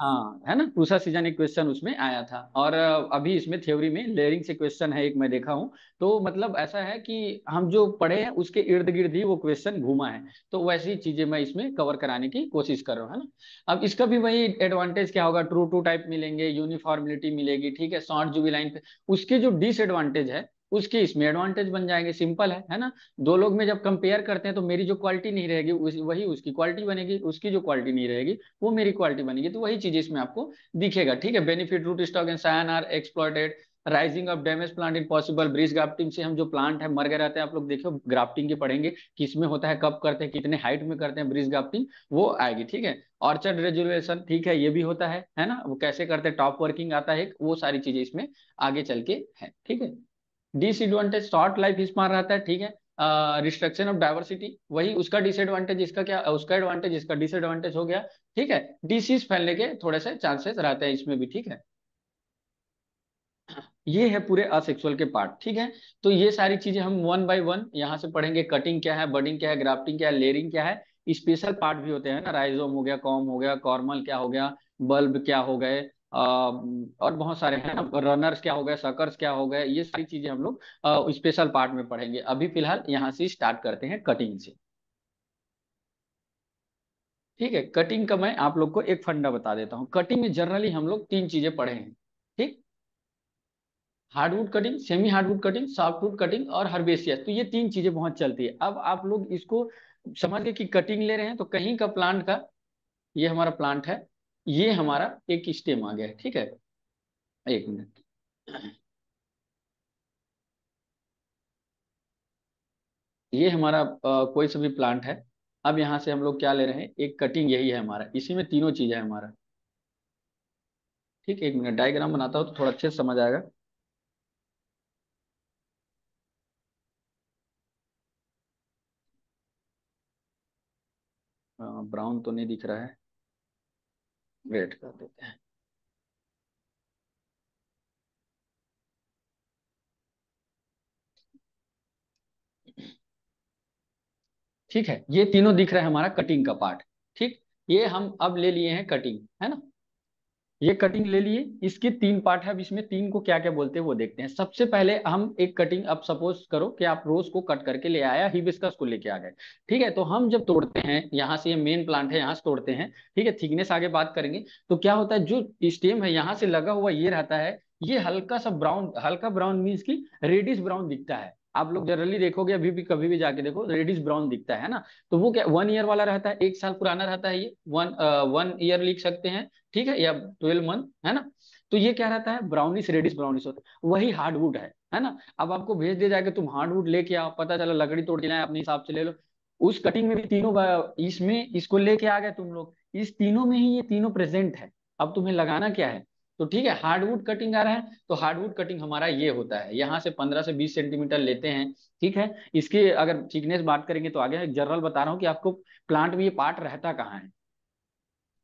हाँ है ना पूसा सीजन एक क्वेश्चन उसमें आया था और अभी इसमें थ्योरी में लेयरिंग से क्वेश्चन है एक मैं देखा हूँ तो मतलब ऐसा है कि हम जो पढ़े हैं उसके इर्द गिर्द ही वो क्वेश्चन घूमा है तो वैसी चीजें मैं इसमें कवर कराने की कोशिश कर रहा हूँ है ना अब इसका भी वही एडवांटेज क्या होगा ट्रू टू टाइप मिलेंगे यूनिफॉर्मिलिटी मिलेगी ठीक है शॉर्ट जुबी लाइन पे उसके जो डिसएडवांटेज है उसकी इसमें एडवांटेज बन जाएंगे सिंपल है है ना दो लोग में जब कंपेयर करते हैं तो मेरी जो क्वालिटी नहीं रहेगी उस, वही उसकी क्वालिटी बनेगी उसकी जो क्वालिटी नहीं रहेगी वो मेरी क्वालिटी बनेगी तो वही चीज इसमें आपको दिखेगा ठीक है benefit root stock and scion are exploited rising of damage plant in possible bridge grafting से हम जो प्लांट है मर गए रहते हैं आप लोग देखो ग्राफ्टिंग के पढ़ेंगे किसमें होता है कब करते हैं कितने हाइट में करते हैं ब्रिज ग्राफ्टिंग वो आएगी ठीक है ऑर्चर्ड रेजुलेशन ठीक है ये भी होता है है ना वो कैसे करते हैं टॉप वर्किंग आता है वो सारी चीजें इसमें आगे चल के है ठीक है डिसएडवांटेज शॉर्ट लाइफ इसमार रहता है ठीक है रिस्ट्रक्शन ऑफ डाइवर्सिटी वही उसका डिसएडवांटेज इसका क्या उसका एडवांटेज इसका डिसएडवांटेज हो गया ठीक है डिसीज फैलने के थोड़े से चांसेस रहते हैं इसमें भी ठीक है ये है पूरे असेक्सुअल के पार्ट ठीक है तो ये सारी चीजें हम वन बाय वन यहाँ से पढ़ेंगे कटिंग क्या है बडिंग क्या है ग्राफ्टिंग क्या है लेयरिंग क्या है स्पेशल पार्ट भी होते हैं ना राइजोम हो गया कॉम हो गया कॉर्मल क्या हो गया बल्ब क्या हो गए और बहुत सारे हैं रनर्स क्या हो गए सकर्स क्या हो गए ये सारी चीजें हम लोग स्पेशल पार्ट में पढ़ेंगे अभी फिलहाल यहाँ से स्टार्ट करते हैं कटिंग से ठीक है कटिंग का मैं आप लोग को एक फंडा बता देता हूँ कटिंग में जनरली हम लोग तीन चीजें पढ़े हैं ठीक hardwood cutting semi hardwood cutting softwood cutting और हर्बेसियस तो ये तीन चीजें बहुत चलती है अब आप लोग इसको समझ गए कि कटिंग ले रहे हैं तो कहीं का प्लांट का ये हमारा प्लांट है ये हमारा एक स्टेम आ गया है ठीक है एक मिनट ये हमारा आ, कोई सा भी प्लांट है अब यहां से हम लोग क्या ले रहे हैं एक कटिंग यही है हमारा इसी में तीनों चीजें है हमारा ठीक एक मिनट डायग्राम बनाता हूं तो थोड़ा अच्छे से समझ आएगा ब्राउन तो नहीं दिख रहा है वेट कर देते हैं ठीक है ये तीनों दिख रहा है हमारा कटिंग का पार्ट ठीक ये हम अब ले लिए हैं कटिंग है ना ये कटिंग ले लिए इसके तीन पार्ट है अब इसमें तीन को क्या क्या बोलते हैं वो देखते हैं सबसे पहले हम एक कटिंग अब सपोज करो कि आप रोज को कट करके ले आया हिबिस्कस को लेके आ गए ठीक है तो हम जब तोड़ते हैं यहाँ से ये मेन प्लांट है यहाँ से तोड़ते हैं ठीक है थिकनेस आगे बात करेंगे तो क्या होता है जो स्टेम है यहाँ से लगा हुआ ये रहता है ये हल्का सा ब्राउन हल्का ब्राउन मीन्स की रेडिस ब्राउन दिखता है आप लोग जनरली देखोगे अभी भी कभी भी जाके देखो रेडिस ब्राउन दिखता है ना तो वो क्या वन ईयर वाला रहता है एक साल पुराना रहता है ये वन वन ईयर लिख सकते हैं ठीक है या ट्वेल्व मंथ है ना तो ये क्या रहता है ब्राउनिश रेडिश ब्राउनिश होता है वही हार्डवुड है है ना अब आपको भेज दिया जाएगा तुम हार्डवुड लेके आओ पता चला लकड़ी तोड़ के लाए अपने हिसाब से ले लो उस कटिंग में भी तीनों इसमें इसको लेके आ गए तुम लोग इस तीनों में ही ये तीनों प्रेजेंट है अब तुम्हें लगाना क्या है तो ठीक है हार्डवुड कटिंग आ रहा है तो हार्डवुड कटिंग हमारा ये होता है यहाँ से 15 से 20 सेंटीमीटर लेते हैं ठीक है इसके अगर थिकनेस बात करेंगे तो आगे जनरल बता रहा हूँ कि आपको प्लांट में ये पार्ट रहता कहाँ है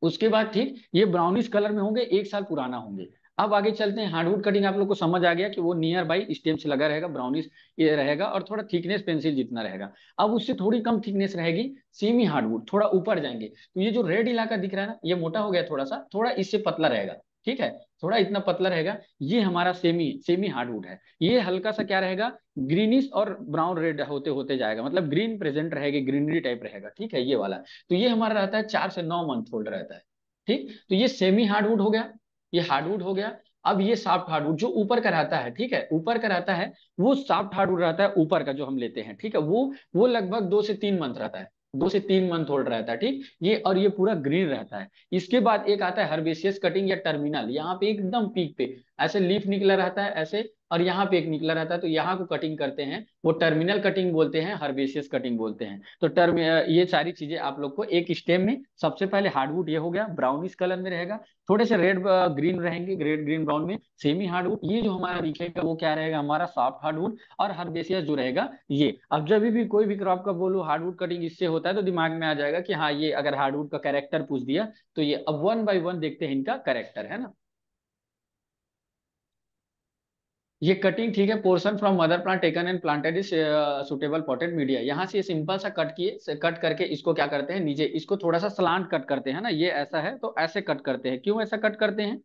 उसके बाद ठीक ये ब्राउनिश कलर में होंगे एक साल पुराना होंगे अब आगे चलते हैं हार्डवुड कटिंग आप लोग को समझ आ गया कि वो नियर बाई स्टेम से लगा रहेगा ब्राउनिश ये रहेगा और थोड़ा थिकनेस पेंसिल जितना रहेगा अब उससे थोड़ी कम थिकनेस रहेगी सेमी हार्डवुड थोड़ा ऊपर जाएंगे तो ये जो रेड इलाका दिख रहा है ना ये मोटा हो गया थोड़ा सा थोड़ा इससे पतला रहेगा ठीक है थोड़ा इतना पतला रहेगा ये हमारा सेमी सेमी हार्डवुड है ये हल्का सा क्या रहेगा ग्रीनिश और ब्राउन रेड होते होते जाएगा मतलब ग्रीन प्रेजेंट रहेगा ग्रीनरी टाइप रहेगा ठीक है ये वाला तो ये हमारा रहता है चार से नौ मंथ होल्ड रहता है ठीक तो ये सेमी हार्डवुड हो गया ये हार्डवुड हो गया अब ये सॉफ्ट हार्डवुड जो ऊपर का रहता है ठीक है ऊपर का रहता है वो सॉफ्ट हार्डवुड रहता है ऊपर का जो हम लेते हैं ठीक है वो वो लगभग दो से तीन मंथ रहता है दो से तीन मंथ होल्ड रहता है ठीक ये और ये पूरा ग्रीन रहता है इसके बाद एक आता है हर्बेशियस कटिंग या टर्मिनल यहाँ पे एकदम पीक पे ऐसे लीफ निकला रहता है ऐसे और यहाँ पे एक निकला रहता है तो यहाँ को कटिंग करते हैं वो टर्मिनल कटिंग बोलते हैं हर्बेशियस कटिंग बोलते हैं तो टर्म ये सारी चीजें आप लोग को एक स्टेम में सबसे पहले हार्डवुड ये हो गया ब्राउनिश कलर में रहेगा थोड़े से रेड ग्रीन रहेंगे रेड ग्रीन ब्राउन में सेमी हार्डवुड ये जो हमारा दिखेगा वो क्या रहेगा हमारा सॉफ्ट हार्डवुड और हर्बेशियस जो रहेगा ये अब जब भी कोई भी क्रॉप का बोलो हार्डवुड कटिंग इससे होता है तो दिमाग में आ जाएगा कि हाँ ये अगर हार्डवुड का कैरेक्टर पूछ दिया तो ये अब वन बाई वन देखते हैं इनका कैरेक्टर है ना ये कटिंग ठीक है portion from mother plant taken and planted is suitable potted media यहाँ से सिंपल सा कट किए कट करके इसको क्या करते हैं नीचे इसको थोड़ा सा स्लांट कट करते हैं ना ये ऐसा है तो ऐसे कट करते हैं क्यों ऐसा कट करते हैं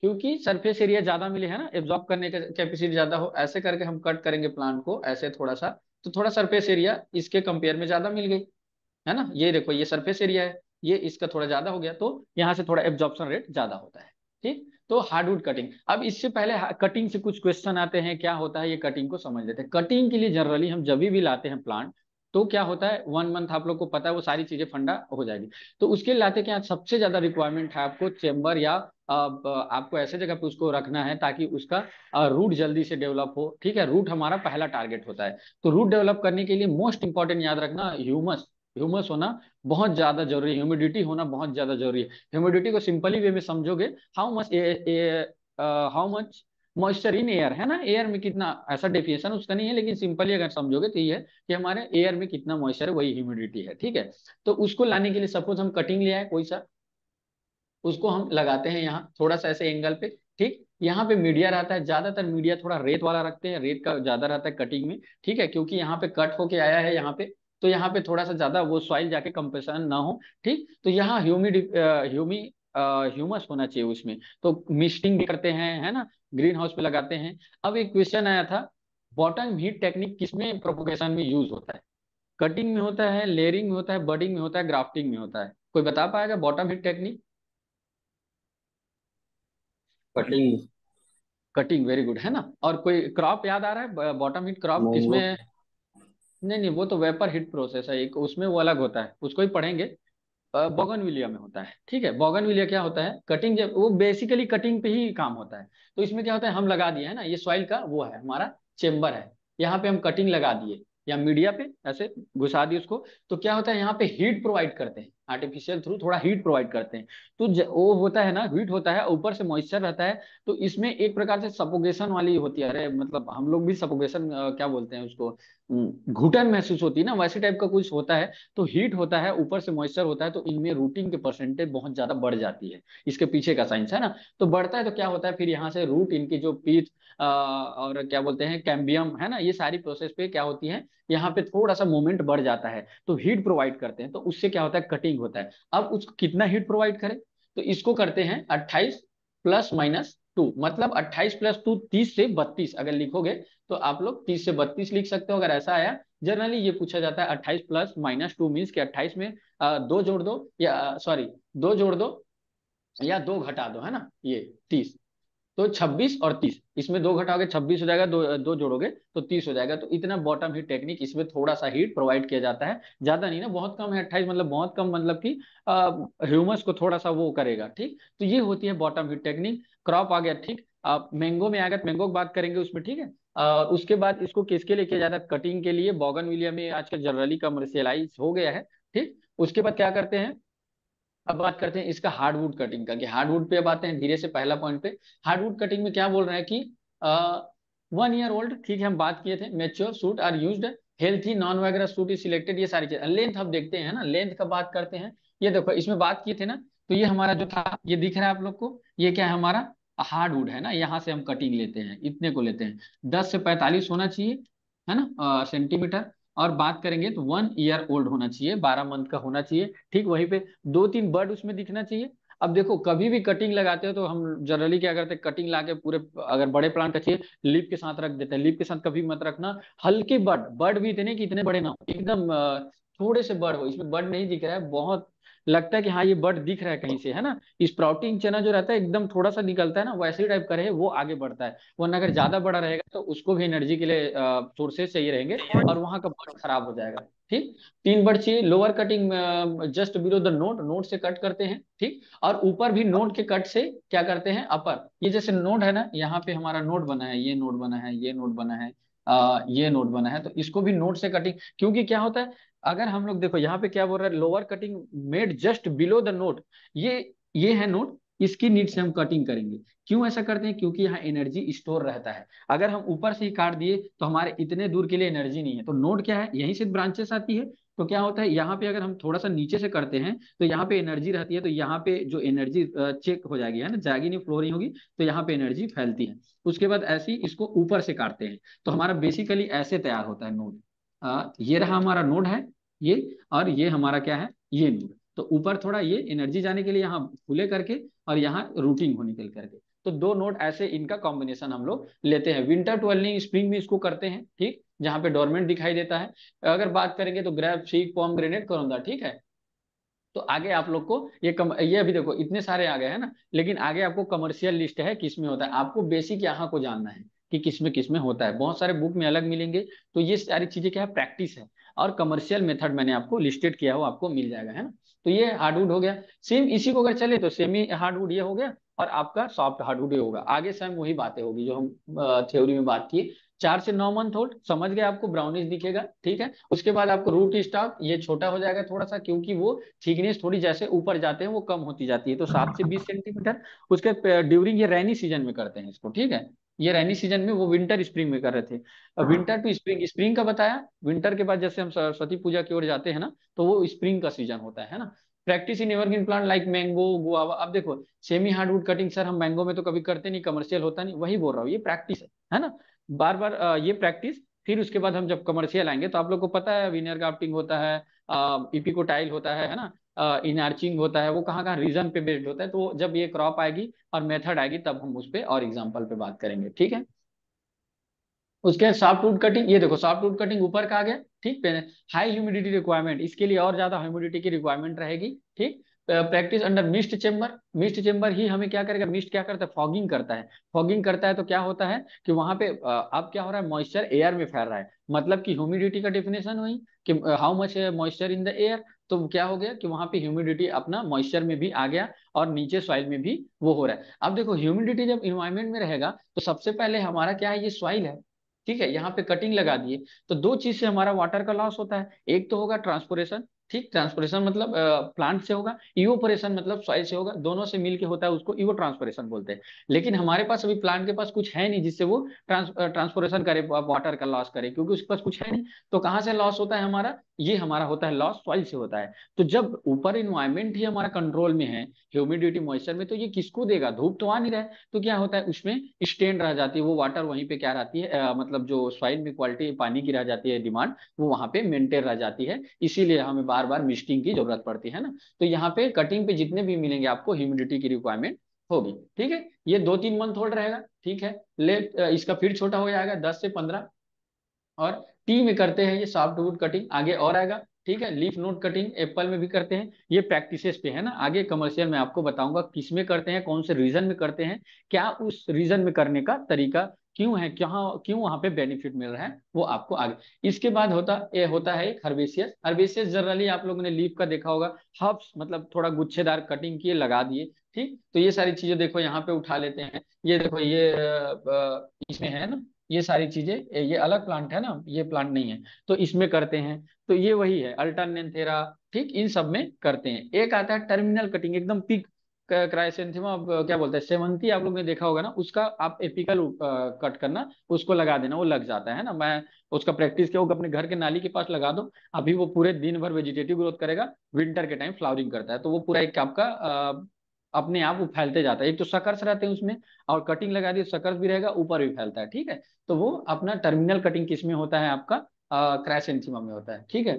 क्योंकि सरफेस एरिया ज्यादा मिले है ना एब्जॉर्ब करने का कैपेसिटी ज्यादा हो ऐसे करके हम कट करेंगे प्लांट को ऐसे थोड़ा सा तो थोड़ा सरफेस एरिया इसके कंपेयर में ज्यादा मिल गई है ना ये देखो ये सरफेस एरिया है ये इसका थोड़ा ज्यादा हो गया तो यहाँ से थोड़ा एब्जॉर्प्शन रेट ज्यादा होता है ठीक तो हार्डवुड कटिंग अब इससे पहले कटिंग से कुछ क्वेश्चन आते हैं क्या होता है ये कटिंग को समझ लेते हैं कटिंग के लिए जनरली हम जब भी लाते हैं प्लांट तो क्या होता है वन मंथ आप लोग को पता है वो सारी चीजें फंडा हो जाएगी तो उसके लाते क्या सबसे ज्यादा रिक्वायरमेंट है आपको चेम्बर या आप, आपको ऐसे जगह पे उसको रखना है ताकि उसका रूट जल्दी से डेवलप हो ठीक है रूट हमारा पहला टारगेट होता है तो रूट डेवलप करने के लिए मोस्ट इंपॉर्टेंट याद रखना ह्यूमस ह्यूमस होना बहुत ज्यादा जरूरी है ह्यूमिडिटी होना बहुत ज्यादा जरूरी है ह्यूमिडिटी को सिंपली वे में समझोगे how much how much moisture in air है ना एयर में कितना ऐसा डेफिनेशन उसका नहीं है लेकिन सिंपली अगर समझोगे तो ये है कि हमारे एयर में कितना मॉइस्चर है वही ह्यूमिडिटी है ठीक है तो उसको लाने के लिए सपोज हम कटिंग ले आए कोई सा उसको हम लगाते हैं यहाँ थोड़ा सा ऐसे एंगल पे ठीक यहाँ पे मीडिया रहता है ज्यादातर मीडिया थोड़ा रेत वाला रखते हैं रेत का ज्यादा रहता है कटिंग में ठीक है क्योंकि यहाँ पे कट होके आया है यहाँ पे तो यहाँ पे थोड़ा सा ज्यादा वो सॉइल जाके कंप्रेशन ना हो ठीक तो यहाँ ह्यूमिड ह्यूमी ह्यूमस होना चाहिए उसमें तो मिस्टिंग भी करते हैं है ना ग्रीन हाउस पे लगाते हैं अब एक क्वेश्चन आया था बॉटम हीट टेक्निक किसमें प्रोपोगेशन में यूज होता है कटिंग में होता है लेयरिंग में होता है बर्डिंग में होता है ग्राफ्टिंग में होता है कोई बता पाएगा bottom heat technique cutting cutting very good है ना और कोई क्रॉप याद आ रहा है बॉटम हिट क्रॉप किसमें नहीं नहीं वो तो वेपर हिट प्रोसेस है एक उसमें वो अलग होता है उसको ही पढ़ेंगे बॉगनविलिया में होता है ठीक है बॉगनविलिया क्या होता है कटिंग जब वो बेसिकली कटिंग पे ही काम होता है तो इसमें क्या होता है हम लगा दिए है ना ये सॉइल का वो है हमारा चेम्बर है यहाँ पे हम कटिंग लगा दिए या मीडिया पे ऐसे घुसा दिए उसको तो क्या होता है यहाँ पे हीट प्रोवाइड करते हैं आर्टिफिशियल थ्रू थोड़ा हीट प्रोवाइड करते हैं तो वो होता है ना हीट होता है ऊपर से मॉइस्चर रहता है तो इसमें एक प्रकार से सपोगेशन वाली होती है अरे मतलब हम लोग भी सपोगेशन क्या बोलते हैं उसको घुटन महसूस होती है ना वैसे टाइप का कुछ होता है तो हीट होता है ऊपर से मॉइस्चर होता है तो इनमें रूटिंग के परसेंटेज बहुत ज्यादा बढ़ जाती है इसके पीछे का साइंस है ना तो बढ़ता है तो क्या होता है फिर यहाँ से रूट इनकी जो पीच और क्या बोलते हैं कैम्बियम है ना ये सारी प्रोसेस पे क्या होती है यहाँ पे थोड़ा सा मूवमेंट बढ़ जाता है तो हीट प्रोवाइड करते हैं तो उससे क्या होता है कटिंग हीटिंग होता है अब उसको कितना हीट प्रोवाइड करें तो इसको करते हैं अट्ठाईस प्लस माइनस टू मतलब 28 प्लस टू तीस से बत्तीस अगर लिखोगे तो आप लोग तीस से बत्तीस लिख सकते हो अगर ऐसा आया जनरली ये पूछा जाता है अट्ठाईस प्लस माइनस टू मीन्स कि अट्ठाईस में आ, दो जोड़ दो या सॉरी दो जोड़ दो या दो घटा दो है ना ये तीस तो 26 और 30 इसमें दो घटाओगे 26 हो जाएगा दो दो जोड़ोगे तो 30 हो जाएगा तो इतना बॉटम हीट टेक्निक इसमें थोड़ा सा हीट प्रोवाइड किया जाता है ज्यादा नहीं ना बहुत कम है अट्ठाईस मतलब बहुत कम मतलब कि ह्यूमस को थोड़ा सा वो करेगा ठीक तो ये होती है बॉटम हीट टेक्निक क्रॉप आ गया ठीक मैंगो में आ गया मैंगो की बात करेंगे उसमें ठीक है आ, उसके बाद इसको किसके लिए किया जाता है कटिंग के लिए बॉगन में आजकल जनरली कमर्शियलाइज हो गया है ठीक उसके बाद क्या करते हैं अब बात करते हैं इसका हार्डवुड कटिंग का कि हार्डवुड पे अब आते हैं धीरे से पहला पॉइंट पे हार्डवुड कटिंग में क्या बोल रहे हैं कि वन ईयर ओल्ड ठीक है हम बात किए थे mature shoot are use healthy non वगैरह सूट इज सिलेक्टेड ये सारी चीजें लेंथ अब देखते हैं ना लेंथ का बात करते हैं ये देखो इसमें बात किए थे ना तो ये हमारा जो था ये दिख रहा है आप लोग को ये क्या है हमारा हार्डवुड है ना यहाँ से हम कटिंग लेते हैं इतने को लेते हैं दस से पैंतालीस होना चाहिए है ना सेंटीमीटर और बात करेंगे तो वन ईयर ओल्ड होना चाहिए बारह मंथ का होना चाहिए ठीक वहीं पे दो तीन बर्ड उसमें दिखना चाहिए अब देखो कभी भी कटिंग लगाते हो तो हम जनरली क्या करते हैं कटिंग लाके पूरे अगर बड़े प्लांट का चाहिए लीप के साथ रख देते हैं लीप के साथ कभी मत रखना हल्के बर्ड बर्ड भी इतने कि इतने बड़े ना हो एकदम थोड़े से बर्ड हो इसमें बर्ड नहीं दिख रहा है बहुत लगता है कि हाँ ये बर्ड दिख रहा है कहीं से है ना स्प्राउटिंग चना जो रहता है एकदम थोड़ा सा निकलता है ना वैसे ही टाइप का रहे वो आगे बढ़ता है वरना अगर ज्यादा बड़ा रहेगा तो उसको भी एनर्जी के लिए सोर्सेज चाहिए रहेंगे और वहां का बर्ड खराब हो जाएगा ठीक तीन बर्ड चाहिए lower cutting just below the node node से कट करते हैं ठीक और ऊपर भी नोट के कट से क्या करते हैं अपर ये जैसे नोट है ना यहाँ पे हमारा नोट बना है ये नोट बना है ये नोट बना है आ, ये नोट बना है तो इसको भी नोट से कटिंग क्योंकि क्या होता है अगर हम लोग देखो यहाँ पे क्या बोल रहा है lower cutting made just below the node ये ये है नोट इसकी नीड से हम कटिंग करेंगे क्यों ऐसा करते हैं क्योंकि यहाँ एनर्जी स्टोर रहता है अगर हम ऊपर से ही काट दिए तो हमारे इतने दूर के लिए एनर्जी नहीं है तो नोट क्या है यहीं से ब्रांचेस आती है तो क्या होता है यहाँ पे अगर हम थोड़ा सा नीचे से करते हैं तो यहाँ पे एनर्जी रहती है तो यहाँ पे जो एनर्जी चेक हो जाएगी है ना जाएगी नहीं फ्लोरिंग होगी तो यहाँ पे एनर्जी फैलती है उसके बाद ऐसे ही इसको ऊपर से काटते हैं तो हमारा बेसिकली ऐसे तैयार होता है नोड ये रहा हमारा नोड है ये और ये हमारा क्या है ये नोड तो ऊपर थोड़ा ये एनर्जी जाने के लिए यहाँ खुले करके और यहाँ रूटिंग हो निकल करके तो दो नोट ऐसे इनका कॉम्बिनेशन हम लोग लेते हैं विंटर ट्वेलिंग स्प्रिंग में इसको करते हैं ठीक जहाँ पे डोरमेंट दिखाई देता है अगर बात करेंगे तो ग्रैप सीख पॉम ग्रेनेड करूंगा ठीक है तो आगे आप लोग को ये कम ये अभी देखो इतने सारे आ गए हैं ना लेकिन आगे आपको कमर्शियल लिस्ट है किसमें होता है आपको बेसिक यहाँ को जानना है कि किसमें किसमें होता है बहुत सारे बुक में अलग मिलेंगे तो ये सारी चीजें क्या है प्रैक्टिस है और कमर्शियल मेथड मैंने आपको लिस्टेड किया हो आपको मिल जाएगा है ना तो ये हार्डवुड हो गया सेम इसी को अगर चले तो सेमी हार्डवुड ये हो गया और आपका सॉफ्ट हार्डवुड ये होगा आगे सेम वही बातें होगी जो हम थ्योरी में बात की चार से नौ मंथ होल्ड समझ गए आपको ब्राउनिश दिखेगा ठीक है उसके बाद आपको रूट स्टॉक ये छोटा हो जाएगा थोड़ा सा क्योंकि वो थिकनेस थोड़ी जैसे ऊपर जाते हैं वो कम होती जाती है तो सात से बीस सेंटीमीटर उसके ड्यूरिंग ये रेनी सीजन में करते हैं इसको ठीक है ये रेनी सीजन में वो विंटर स्प्रिंग में कर रहे थे अब विंटर टू स्प्रिंग स्प्रिंग का बताया विंटर के बाद जैसे हम सरस्वती पूजा की ओर जाते हैं ना तो वो स्प्रिंग का सीजन होता है ना practice in evergreen plant like mango guava अब देखो सेमी हार्डवुड कटिंग सर हम मैंगो में तो कभी करते नहीं कमर्शियल होता नहीं वही बोल रहा हूँ ये प्रैक्टिस है है ना बार बार ये प्रैक्टिस फिर उसके बाद हम जब कमर्शियल आएंगे तो आप लोग को पता है विनियर ग्राफ्टिंग होता है ईपी को टाइल होता है है ना इनार्चिंग होता है वो कहाँ कहाँ रीजन पे बेस्ड होता है तो जब ये क्रॉप आएगी और मेथड आएगी तब हम उस पर और एग्जाम्पल पे बात करेंगे ठीक है उसके सॉफ्ट वुड कटिंग ये देखो सॉफ्ट वुड कटिंग ऊपर का आ गया ठीक है हाई ह्यूमिडिटी रिक्वायरमेंट इसके लिए और ज्यादा ह्यूमिडिटी की रिक्वायरमेंट रहेगी ठीक practice under mist chamber mist chamber ही हमें क्या करेगा मिस्ट क्या करता है फॉगिंग करता है फॉगिंग करता है तो क्या होता है कि वहां पे अब क्या हो रहा है मॉइस्चर एयर में फैल रहा है मतलब कि ह्यूमिडिटी का डेफिनेशन हुई कि how much moisture in the air तो क्या हो गया कि वहां पे ह्यूमिडिटी अपना मॉइस्चर में भी आ गया और नीचे सॉइल में भी वो हो रहा है अब देखो ह्यूमिडिटी जब इन्वायरमेंट में रहेगा तो सबसे पहले हमारा क्या है ये सॉइल है ठीक है यहाँ पे कटिंग लगा दिए तो दो चीज से हमारा वाटर का लॉस होता है एक तो होगा ट्रांसपोरेशन ठीक ट्रांसपोरेशन मतलब प्लांट से होगा इवोपोरेशन मतलब सॉइल से होगा दोनों से मिलके होता है उसको इवो ट्रांसपोरेशन बोलते हैं लेकिन हमारे पास अभी प्लांट के पास कुछ है नहीं जिससे वो ट्रांस ट्रांसपोरेशन करे वाटर का लॉस करे क्योंकि उसके पास कुछ है नहीं तो कहाँ से लॉस होता है हमारा ये हमारा होता है लॉस सॉइल तो से होता है तो जब ऊपर इन्वायरमेंट ही हमारा कंट्रोल में है ह्यूमिडिटी मॉइस्चर में तो ये किसको देगा धूप तो आ नहीं रहा है तो क्या होता है उसमें स्टेन रह जाती है वो वाटर वहीं पे क्या रहती है आ, मतलब जो सॉइल में क्वालिटी पानी की रह जाती है डिमांड वो वहां पे मेंटेन रह जाती है इसीलिए हमें बार बार मिस्टिंग की जरूरत पड़ती है ना तो यहाँ पे कटिंग पे जितने भी मिलेंगे आपको ह्यूमिडिटी की रिक्वायरमेंट होगी ठीक है ये दो तीन मंथ होल्ड रहेगा ठीक है लेफ्ट इसका फिर छोटा हो जाएगा दस से पंद्रह और टी में करते हैं ये सॉफ्ट वुड कटिंग आगे और आएगा ठीक है लीफ नोट कटिंग एप्पल में भी करते हैं ये प्रैक्टिसेस पे है ना आगे कमर्शियल में आपको बताऊंगा किस में करते हैं कौन से रीजन में करते हैं क्या उस रीजन में करने का तरीका क्यों है क्यों क्यों वहां पे बेनिफिट मिल रहा है वो आपको आगे इसके बाद होता ये होता है एक हर्बेसियस हर्बेसियस जनरली आप लोगों ने लीफ का देखा होगा हब्स मतलब थोड़ा गुच्छेदार कटिंग किए लगा दिए ठीक तो ये सारी चीजें देखो यहाँ पे उठा लेते हैं ये देखो ये इसमें है ना ये सारी चीजें ये अलग प्लांट है ना ये प्लांट नहीं है तो इसमें करते हैं तो ये वही है अल्टरनेंथेरा ठीक इन सब में करते हैं एक आता है टर्मिनल कटिंग एकदम पिक क्राइसेंथिमा क्या बोलते हैं सेवंती आप लोग ने देखा होगा ना उसका आप एपिकल कट करना उसको लगा देना वो लग जाता है ना मैं उसका प्रैक्टिस किया अपने घर के नाली के पास लगा दो अभी वो पूरे दिन भर वेजिटेटिव ग्रोथ करेगा विंटर के टाइम फ्लावरिंग करता है तो वो पूरा एक आपका अपने आप वो फैलते जाता है एक तो सकर्स रहते हैं उसमें और कटिंग लगा दी सकर्स तो भी रहेगा ऊपर भी फैलता है ठीक है तो वो अपना टर्मिनल कटिंग किस में होता है आपका क्रैश एंथीमा में होता है ठीक है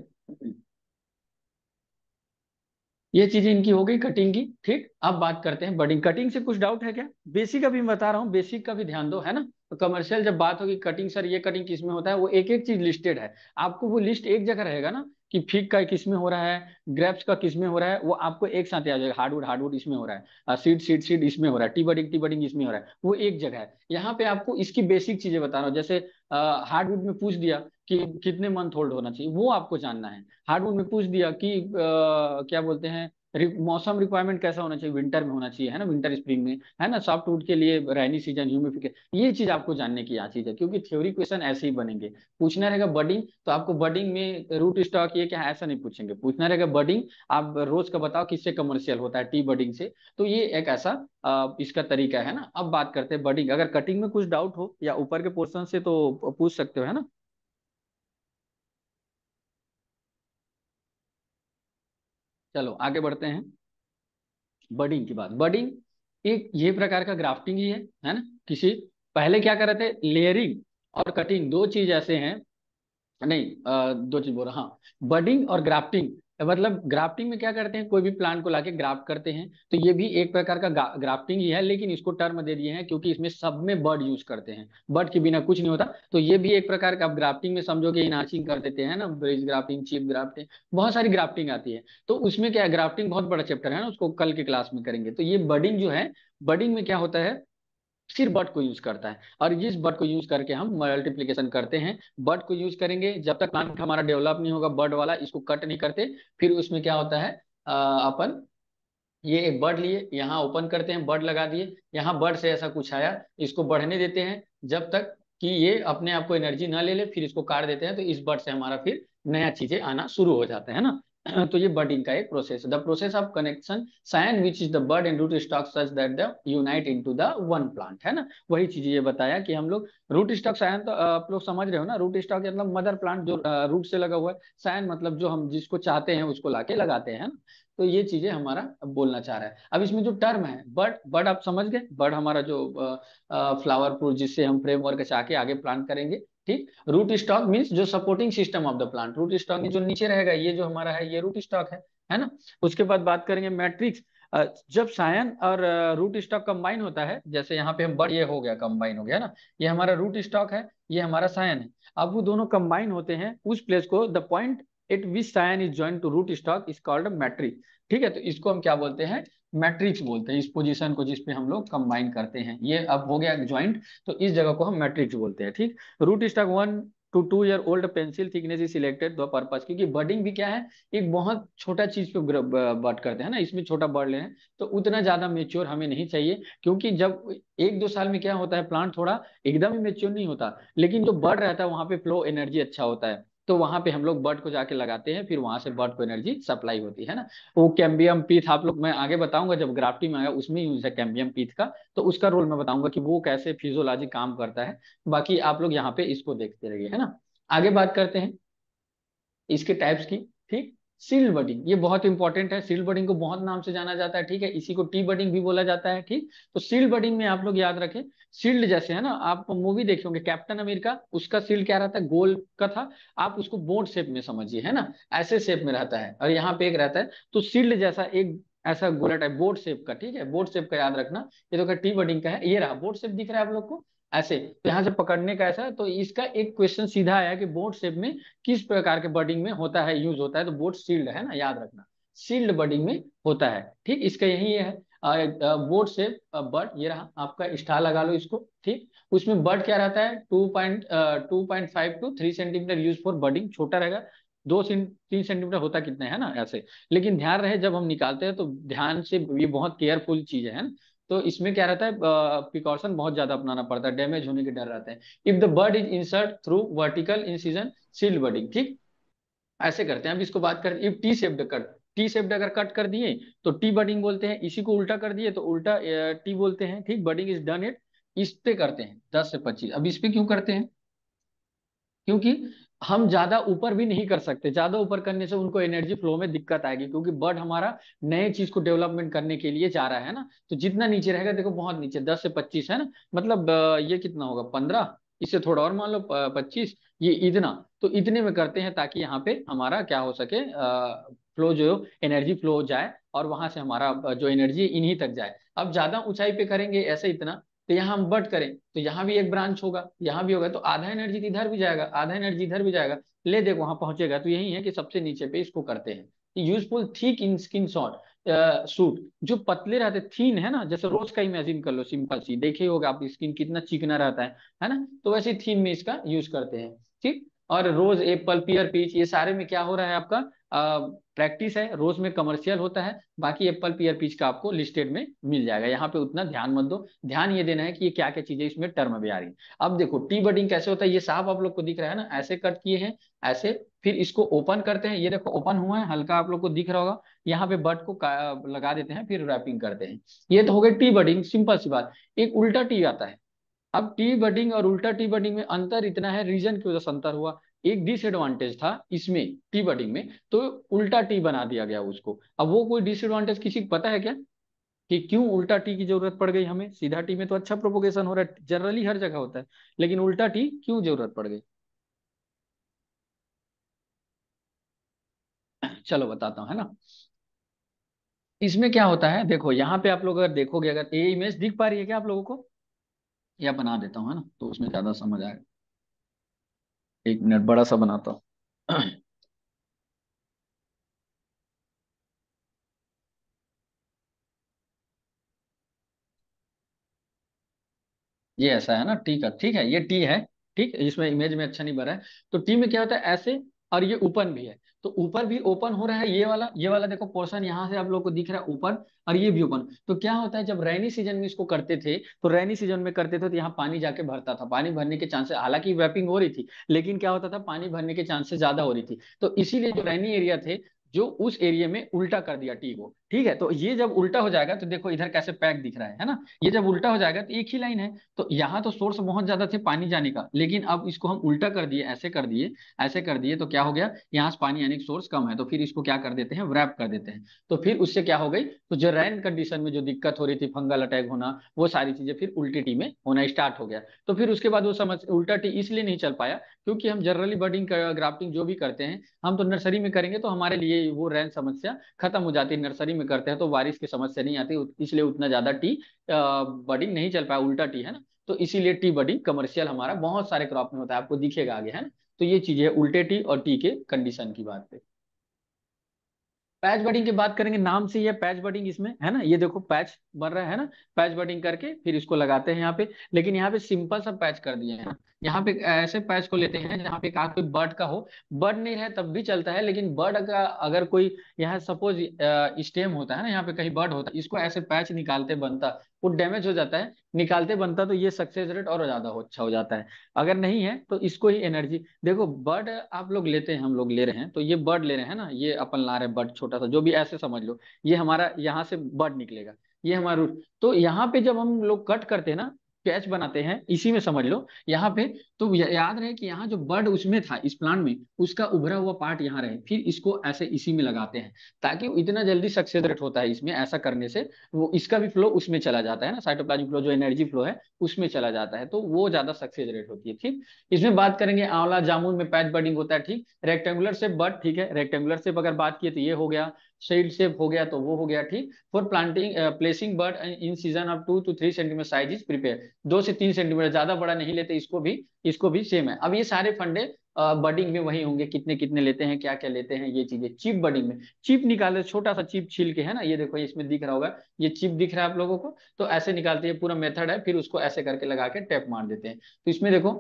ये चीजें इनकी हो गई कटिंग की ठीक अब बात करते हैं बडिंग कटिंग से कुछ डाउट है क्या बेसिक अभी मैं बता रहा हूँ बेसिक का भी ध्यान दो है ना तो कमर्शियल जब बात होगी कटिंग सर ये कटिंग किस में होता है वो एक एक चीज लिस्टेड है आपको वो लिस्ट एक जगह रहेगा ना कि फिक का किस में हो रहा है ग्रेप्स का किस में हो रहा है वो आपको एक साथ आ जाएगा हार्डवुड हार्डवुड इसमें हो रहा है सीड सीड सीड इसमें हो रहा है टी बडिंग टी बडिंग इसमें हो रहा है वो एक जगह है यहाँ पे आपको इसकी बेसिक चीजें बता रहा हूँ जैसे हार्डवुड में पूछ दिया कि कितने मंथ होल्ड होना चाहिए वो आपको जानना है हार्डवुड में पूछ दिया कि आ, क्या बोलते हैं मौसम रिक्वायरमेंट कैसा होना चाहिए विंटर में होना चाहिए है ना विंटर स्प्रिंग में है ना सॉफ्ट वुड के लिए रेनी सीजन ह्यूमिफिकेशन ये चीज आपको जानने की यहाँ चीज है क्योंकि थ्योरी क्वेश्चन ऐसे ही बनेंगे पूछना रहेगा बडिंग तो आपको बडिंग में रूट स्टॉक ये क्या ऐसा नहीं पूछेंगे पूछना रहेगा बडिंग आप रोज का बताओ किससे कमर्शियल होता है टी बडिंग से तो ये एक ऐसा इसका तरीका है ना अब बात करते हैं बडिंग अगर कटिंग में कुछ डाउट हो या ऊपर के पोर्सन से तो पूछ सकते हो है ना चलो आगे बढ़ते हैं बडिंग की बात बडिंग एक ये प्रकार का ग्राफ्टिंग ही है है ना किसी पहले क्या कर रहे थे लेयरिंग और कटिंग दो चीज ऐसे हैं नहीं आ, दो चीज बोल रहा हाँ बडिंग और ग्राफ्टिंग तो मतलब ग्राफ्टिंग में क्या करते हैं कोई भी प्लांट को लाके ग्राफ्ट करते हैं तो ये भी एक प्रकार का ग्राफ्टिंग ही है लेकिन इसको टर्म दे दिए हैं क्योंकि इसमें सब में बर्ड यूज करते हैं बर्ड के बिना कुछ नहीं होता तो ये भी एक प्रकार का आप ग्राफ्टिंग में समझो कि इनाचिंग कर देते हैं ना ब्रिज ग्राफ्टिंग चीप ग्राफ्टिंग बहुत सारी ग्राफ्टिंग आती है तो उसमें क्या ग्राफ्टिंग बहुत बड़ा चैप्टर है ना उसको कल के क्लास में करेंगे तो ये बर्डिंग जो है बर्डिंग में क्या होता है सिर्फ बट को यूज करता है और इस बट को यूज करके हम मल्टीप्लीकेशन करते हैं बट को यूज करेंगे जब तक प्लांट हमारा डेवलप नहीं होगा बर्ड वाला इसको कट नहीं करते फिर उसमें क्या होता है अपन ये एक बर्ड लिए यहाँ ओपन करते हैं बर्ड लगा दिए यहाँ बर्ड से ऐसा कुछ आया इसको बढ़ने देते हैं जब तक कि ये अपने आप को एनर्जी ना ले ले फिर इसको काट देते हैं तो इस बर्ड से हमारा फिर नया चीजें आना शुरू हो जाता है ना (clears throat) तो ये बडिंग का एक process the process of connection scion which is the bud and root stock such that the unite into the one plant है ना वही चीज ये बताया कि हम लोग रूट स्टॉक साइन तो आप लोग समझ रहे हो ना रूट स्टॉक मतलब मदर प्लांट जो रूट से लगा हुआ है साइन मतलब जो हम जिसको चाहते हैं उसको लाके लगाते हैं तो ये चीजें हमारा बोलना चाह रहा है अब इसमें जो टर्म है बट बट आप समझ गए बट हमारा जो फ्लावर प्रूफ जिससे हम फ्रेमवर्क से आके आगे प्लान करेंगे ठीक रूट स्टॉक मीन्स जो supporting system of the plant root stock जो नीचे रहेगा ये जो हमारा है ये रूट स्टॉक है है ना उसके बाद बात करेंगे मैट्रिक्स जब सायन और रूट स्टॉक कंबाइन होता है जैसे यहाँ पे हम बड़ ये हो गया कंबाइन हो गया ना ये हमारा रूट स्टॉक है ये हमारा सायन है अब वो दोनों कंबाइन होते हैं उस प्लेस को the point at which scion is join to root stock is called matrix ठीक है तो इसको हम क्या बोलते हैं मैट्रिक्स बोलते हैं इस पोजीशन को जिसपे हम लोग कंबाइन करते हैं ये अब हो गया ज्वाइंट तो इस जगह को हम मैट्रिक्स बोलते हैं ठीक root stock one to two year old pencil thickness is selected two purpose क्योंकि बर्डिंग भी क्या है एक बहुत छोटा चीज पे बर्ड करते हैं ना इसमें छोटा बर्ड ले तो उतना ज्यादा मेच्योर हमें नहीं चाहिए क्योंकि जब एक दो साल में क्या होता है प्लांट थोड़ा एकदम ही मेच्योर नहीं होता लेकिन जो तो बर्ड रहता है वहां पे फ्लो एनर्जी अच्छा होता है तो वहां पे हम लोग बर्ड को जाके लगाते हैं फिर वहां से बर्ड को एनर्जी सप्लाई होती है ना वो कैम्बियम पीथ आप लोग मैं आगे बताऊंगा जब ग्राफ्टी में आया उसमें यूज है कैम्बियम पीथ का तो उसका रोल मैं बताऊंगा कि वो कैसे फिजियोलॉजी काम करता है बाकी आप लोग यहाँ पे इसको देखते रहिए है ना आगे बात करते हैं इसके टाइप्स की ठीक सील्ड बडिंग ये बहुत इंपॉर्टेंट है सील बडिंग को बहुत नाम से जाना जाता है ठीक है इसी को टी बडिंग भी बोला जाता है ठीक तो सील बडिंग में आप लोग याद रखें सील्ड जैसे है ना आप मूवी देखे होंगे कैप्टन अमेरिका उसका सील्ड क्या रहता है गोल का था आप उसको बोट शेप में समझिए है ना ऐसे शेप में रहता है और यहाँ पे एक रहता है तो सील्ड जैसा एक ऐसा गोला टाइप बोट शेप का ठीक है बोट शेप का याद रखना ये तो टी बडिंग का है ये रहा बोट शेप दिख रहा है आप लोग को ऐसे तो यहाँ से पकड़ने का ऐसा तो इसका एक क्वेश्चन सीधा आया कि बोट शेप में किस प्रकार के बर्डिंग में होता है यूज होता है तो बोट शील्ड है ना याद रखना शील्ड बर्डिंग में होता है ठीक इसका यही है बोट शेप बर्ड ये रहा आपका स्टार लगा लो इसको ठीक उसमें बर्ड क्या रहता है two point two point five to three centimetre use for budding छोटा रहेगा दो से तीन सेंटीमीटर होता कितना है ना ऐसे लेकिन ध्यान रहे जब हम निकालते हैं तो ध्यान से ये बहुत केयरफुल चीज है ना तो इसमें क्या रहता है प्रिकॉशन बहुत ज्यादा अपनाना पड़ता है डैमेज होने के डर रहते हैं if the bud is insert through vertical incision shield budding ठीक ऐसे करते हैं अब इसको बात करते if T shaped cut T shaped अगर कट कर दिए तो टी बर्डिंग बोलते हैं इसी को उल्टा कर दिए तो उल्टा टी बोलते हैं ठीक बर्डिंग इज डन इट इस पे करते हैं दस से पच्चीस अब इस पे क्यों करते हैं क्योंकि हम ज्यादा ऊपर भी नहीं कर सकते ज्यादा ऊपर करने से उनको एनर्जी फ्लो में दिक्कत आएगी क्योंकि बर्ड हमारा नए चीज को डेवलपमेंट करने के लिए जा रहा है ना तो जितना नीचे रहेगा देखो बहुत नीचे दस से पच्चीस है ना मतलब ये कितना होगा पंद्रह इससे थोड़ा और मान लो पच्चीस ये इतना तो इतने में करते हैं ताकि यहाँ पे हमारा क्या हो सके फ्लो जो एनर्जी फ्लो हो जाए और वहां से हमारा जो एनर्जी इन्हीं तक जाए अब ज्यादा ऊंचाई पे करेंगे ऐसे इतना तो यहाँ हम बट करें तो यहाँ भी एक ब्रांच होगा यहाँ भी होगा तो आधा एनर्जी तो इधर भी जाएगा आधा एनर्जी इधर भी जाएगा ले देखो वहां पहुंचेगा तो यही है कि सबसे नीचे पे इसको करते हैं useful thick in skin shot shoot जो पतले रहते थीन है ना जैसे रोज का इमेजिन कर लो सिंपल सी देखे होगा आपकी स्किन कितना चिकना रहता है है ना तो वैसे थीन में इसका यूज करते हैं ठीक और रोज एप्पल पियर पीच ये सारे में क्या हो रहा है आपका प्रैक्टिस है रोज में कमर्शियल होता है बाकी एप्पल पीयर पीच का आपको लिस्टेड में मिल जाएगा यहाँ पे उतना ध्यान मत दो ध्यान ये देना है कि ये क्या क्या चीजें इसमें टर्म में आ रही है अब देखो टी बडिंग कैसे होता है ये साफ आप लोग को दिख रहा है ना ऐसे कट किए हैं ऐसे फिर इसको ओपन करते हैं ये देखो ओपन हुआ है हल्का आप लोग को दिख रहा होगा यहाँ पे बट को लगा देते हैं फिर रैपिंग करते हैं ये तो हो गए टी बडिंग सिंपल सी बात एक उल्टा टी आता है अब टी बडिंग और उल्टा टी बडिंग में अंतर इतना है रीजन की वजह से अंतर हुआ एक डिसएडवांटेज था इसमें टी बडिंग में तो उल्टा टी बना दिया गया उसको अब वो कोई डिसएडवांटेज किसी को पता है क्या कि क्यों उल्टा टी की जरूरत पड़ गई हमें सीधा टी में तो अच्छा प्रोपोगेशन हो रहा है जनरली हर जगह होता है लेकिन उल्टा टी क्यों जरूरत पड़ गई चलो बताता हूं है ना इसमें क्या होता है देखो यहाँ पे आप लोग अगर देखोगे अगर ये इमेज दिख पा रही है क्या आप लोगों को या बना देता हूं है ना तो उसमें ज्यादा समझ आएगा एक मिनट बड़ा सा बनाता हूँ ये ऐसा है ना टी का ठीक है ये टी है ठीक इसमें इमेज में अच्छा नहीं बना है तो टी में क्या होता है ऐसे और ये ओपन भी है तो ऊपर भी ओपन हो रहा है ये वाला ये वाला देखो पोर्शन यहाँ से आप लोग को दिख रहा है ऊपर और ये भी ओपन तो क्या होता है जब रेनी सीजन में इसको करते थे तो रेनी सीजन में करते थे तो यहाँ पानी जाके भरता था पानी भरने के चांसेस हालांकि वेपिंग हो रही थी लेकिन क्या होता था पानी भरने के चांसेस ज्यादा हो रही थी तो इसीलिए जो रेनी एरिया थे जो उस एरिया में उल्टा कर दिया टी को ठीक है तो ये जब उल्टा हो जाएगा तो देखो इधर कैसे पैक दिख रहा है है ना ये जब उल्टा हो जाएगा तो एक ही लाइन है तो यहाँ तो सोर्स बहुत ज्यादा थे पानी जाने का लेकिन अब इसको हम उल्टा कर दिए ऐसे कर दिए ऐसे कर दिए तो क्या हो गया यहाँ से पानी यानी सोर्स कम है तो फिर इसको क्या कर देते हैं रैप कर देते हैं तो फिर उससे क्या हो गई तो जो रैन कंडीशन में जो दिक्कत हो रही थी फंगल अटैक होना वो सारी चीजें फिर उल्टी टी में होना स्टार्ट हो गया तो फिर उसके बाद वो समझ उल्टा टी इसलिए नहीं चल पाया क्योंकि हम जनरली बर्डिंग ग्राफ्टिंग जो भी करते हैं हम तो नर्सरी में करेंगे तो हमारे लिए वो रैन समस्या खत्म हो जाती है नर्सरी में करते हैं तो बारिश की समस्या नहीं आती इसलिए उतना ज्यादा टी बडिंग नहीं चल पाया उल्टा टी है ना तो इसीलिए टी बडिंग कमर्शियल हमारा बहुत सारे क्रॉप में होता है आपको दिखेगा आगे है ना तो ये चीज है उल्टे टी और टी के कंडीशन की बात है पैच बटिंग की बात करेंगे नाम से ही है पैच बटिंग इसमें है ना ये देखो पैच बन रहा है ना पैच बटिंग करके फिर इसको लगाते हैं यहाँ पे लेकिन यहाँ पे सिंपल सा पैच कर दिया है यहाँ पे ऐसे पैच को लेते हैं जहाँ पे कहा कोई बर्ड का हो बर्ड नहीं है तब भी चलता है लेकिन बर्ड का अगर कोई यहाँ सपोज स्टेम होता है ना यहाँ पे कहीं बर्ड होता है इसको ऐसे पैच निकालते बनता वो डैमेज हो जाता है निकालते बनता तो ये सक्सेस रेट और ज्यादा हो अच्छा हो जाता है अगर नहीं है तो इसको ही एनर्जी देखो बर्ड आप लोग लेते हैं हम लोग ले रहे हैं तो ये बर्ड ले रहे हैं ना ये अपन ला रहे हैं बर्ड छोटा सा जो भी ऐसे समझ लो ये हमारा यहाँ से बर्ड निकलेगा ये हमारा रूट तो यहाँ पे जब हम लोग कट करते हैं ना पैच बनाते हैं इसी में समझ लो यहाँ पे तो याद रहे कि यहाँ जो बर्ड उसमें था इस प्लांट में उसका उभरा हुआ पार्ट यहाँ रहे फिर इसको ऐसे इसी में लगाते हैं ताकि इतना जल्दी सक्सेस रेट होता है इसमें ऐसा करने से वो इसका भी फ्लो उसमें चला जाता है ना साइटोप्लाजिक फ्लो जो एनर्जी फ्लो है उसमें चला जाता है तो वो ज्यादा सक्सेस रेट होती है ठीक इसमें बात करेंगे आंवला जामुन में पैच बर्डिंग होता है ठीक रेक्टेंगुलर से बर्ड ठीक है रेक्टेंगुलर से अगर बात की तो ये हो गया शेड शेप हो गया तो वो हो गया ठीक for planting placing bud incision of two to three centimetre size is prepare दो से तीन सेंटीमीटर ज्यादा बड़ा नहीं लेते इसको भी इसको भी सेम है अब ये सारे फंडे बडिंग uh, में वही होंगे कितने कितने लेते हैं क्या क्या लेते हैं ये चीजें चिप बडिंग में चिप निकालते छोटा सा चिप छील के है ना ये देखो इसमें दिख रहा होगा ये चिप दिख रहा है आप लोगों को तो ऐसे निकालते हैं पूरा मेथड है फिर उसको ऐसे करके लगा के टैप मार देते हैं तो इसमें देखो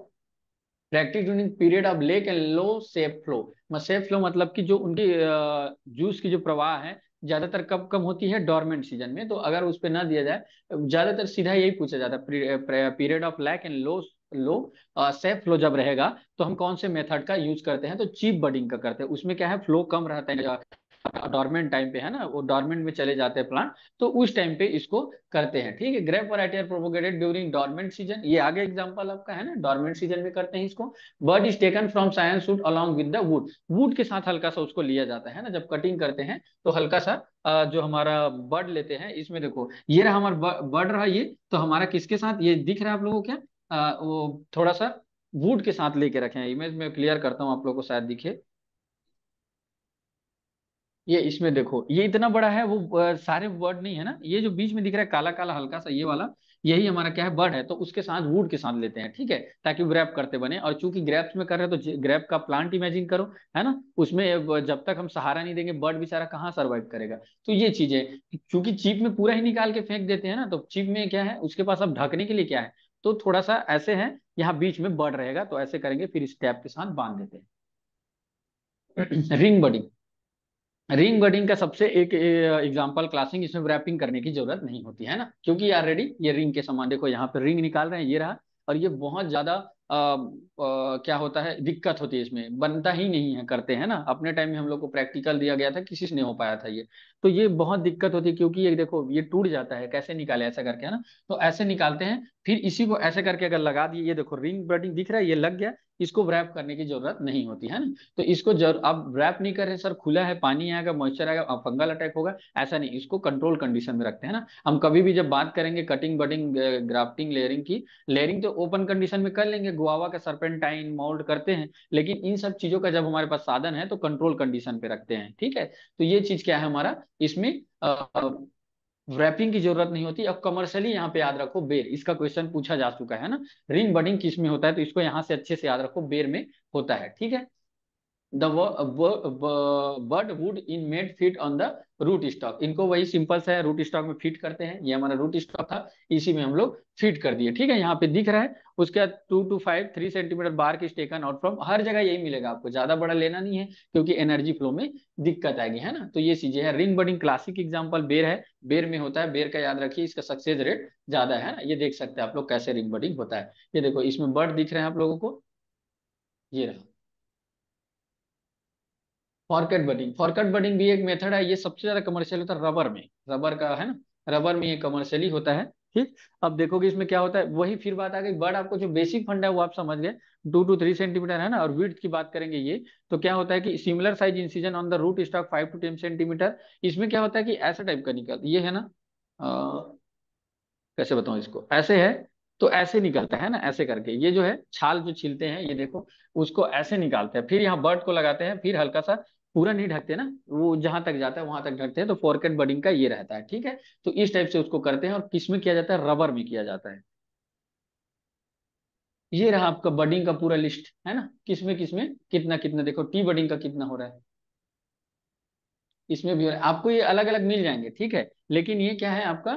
reactive during period of lake and low safe flow sap flow मतलब कि जो उनकी जूस की जो प्रवाह है ज्यादातर कब कम होती है डॉर्मेंट सीजन में तो अगर उस पर ना दिया जाए ज्यादातर सीधा यही पूछा जाता है period of lack and low low sap flow जब रहेगा तो हम कौन से मेथड का यूज करते हैं तो चीप बडिंग का करते हैं उसमें क्या है फ्लो कम रहता है डॉर्मेंट टाइम पे है ना वो डॉर्मेंट में चले जाते हैं प्लांट तो उस टाइम पे इसको करते हैं ठीक है grape variety are propagated during dormant season ये आगे एग्जांपल आपका है ना डॉर्मेंट सीजन में करते हैं इसको bud is taken from scion wood along with the wood wood के साथ हल्का सा उसको लिया जाता है ना जब कटिंग करते हैं तो हल्का सा जो हमारा बर्ड लेते हैं इसमें देखो ये रहा हमारा बर्ड रहा ये तो हमारा किसके साथ ये दिख रहा है आप लोगों को क्या वो थोड़ा सा वुड के साथ लेके रखे हैं इमेज में क्लियर करता हूँ आप लोग को शायद दिखे ये इसमें देखो ये इतना बड़ा है वो सारे बर्ड नहीं है ना ये जो बीच में दिख रहा है काला काला हल्का सा ये वाला यही हमारा क्या है बर्ड है तो उसके साथ वुड के साथ लेते हैं ठीक है ताकि ग्रैप करते बने और चूंकि ग्रैप्स में कर रहे हैं तो ग्रैप का प्लांट इमेजिन करो है ना उसमें जब तक हम सहारा नहीं देंगे बर्ड बेचारा कहाँ सर्वाइव करेगा तो ये चीजें चूंकि चीप में पूरा ही निकाल के फेंक देते हैं ना तो चीप में क्या है उसके पास अब ढकने के लिए क्या है तो थोड़ा सा ऐसे है यहाँ बीच में बर्ड रहेगा तो ऐसे करेंगे फिर इस के साथ बांध देते हैं रिंग (clears throat) बडिंग रिंग वर्डिंग का सबसे एक एग्जांपल क्लासिंग इसमें रैपिंग करने की जरूरत नहीं होती है ना क्योंकि ऑलरेडी ये रिंग के समान देखो यहाँ पर रिंग निकाल रहे हैं ये रहा और ये बहुत ज्यादा क्या होता है दिक्कत होती है इसमें बनता ही नहीं है करते हैं ना अपने टाइम में हम लोग को प्रैक्टिकल दिया गया था किसी से नहीं हो पाया था ये तो ये बहुत दिक्कत होती है क्योंकि ये देखो ये टूट जाता है कैसे निकाले ऐसा करके है ना तो ऐसे निकालते हैं फिर इसी को ऐसे करके अगर लगा दिए ये देखो रिंग बटिंग दिख रहा है ये लग गया इसको रैप करने की जरूरत नहीं होती है ना तो इसको जरूर आप रैप नहीं कर रहे सर खुला है पानी आएगा मॉइस्चर आएगा फंगल अटैक होगा ऐसा नहीं इसको कंट्रोल कंडीशन में रखते हैं ना हम कभी भी जब बात करेंगे कटिंग बटिंग ग्राफ्टिंग लेयरिंग की लेयरिंग तो ओपन कंडीशन में कर लेंगे गुआवा का सरपेंटाइन मोल्ड करते हैं लेकिन इन सब चीजों का जब हमारे पास साधन है तो कंट्रोल कंडीशन पे रखते हैं ठीक है तो ये चीज क्या है हमारा इसमें रैपिंग की जरूरत नहीं होती अब कमर्शियली यहाँ पे याद रखो बेर इसका क्वेश्चन पूछा जा चुका है ना रिंग बडिंग किस में होता है तो इसको यहाँ से अच्छे से याद रखो बेर में होता है ठीक है the bud wood in made fit on the root stock इनको वही सिंपल सा है रूट स्टॉक में फिट करते हैं ये हमारा रूट स्टॉक था इसी में हम लोग फिट कर दिए ठीक है यहाँ पे दिख रहा है उसके बाद two to five three centimetre bark की स्टेकन आउट फ्रॉम हर जगह यही मिलेगा आपको ज्यादा बड़ा लेना नहीं है क्योंकि एनर्जी फ्लो में दिक्कत आएगी है ना तो ये चीजें है रिंग बर्डिंग क्लासिक एग्जाम्पल बेर है बेर में होता है बेर का याद रखिए इसका सक्सेस रेट ज्यादा है ना ये देख सकते हैं आप लोग कैसे रिंग बडिंग होता है ये देखो इसमें बर्ड दिख रहे हैं आप लोगों को ये रहा फॉरकट बडिंग फॉरकट बडिंग भी एक मेथड है ये सबसे ज्यादा कमर्शियल होता है रबर में रबर का है ना रबर में ये कमर्शियली होता है ठीक अब देखोगे इसमें क्या होता है वही फिर बात आ गई बर्ड आपको जो बेसिक फंड है वो आप समझ गए टू टू थ्री सेंटीमीटर है ना और विथ की बात करेंगे ये तो क्या होता है कि similar size incision on the root stock five to ten centimetre इसमें क्या होता है कि ऐसा टाइप का निकल ये है ना आ, कैसे बताऊं इसको ऐसे है तो ऐसे निकलता है ना ऐसे करके ये जो है छाल जो छीलते हैं ये देखो उसको ऐसे निकालते हैं फिर यहाँ बर्ड को लगाते हैं फिर हल्का सा पूरा नहीं ढकते ना वो जहां तक जाता है वहां तक ढकते हैं तो फॉरकेट बडिंग का ये रहता है ठीक है तो इस टाइप से उसको करते हैं और किस में किया जाता है रबर में किया जाता है ये रहा आपका बडिंग का पूरा लिस्ट है ना किसमें किसमें कितना कितना देखो टी बडिंग का कितना हो रहा है इसमें भी आपको ये अलग अलग मिल जाएंगे ठीक है लेकिन ये क्या है आपका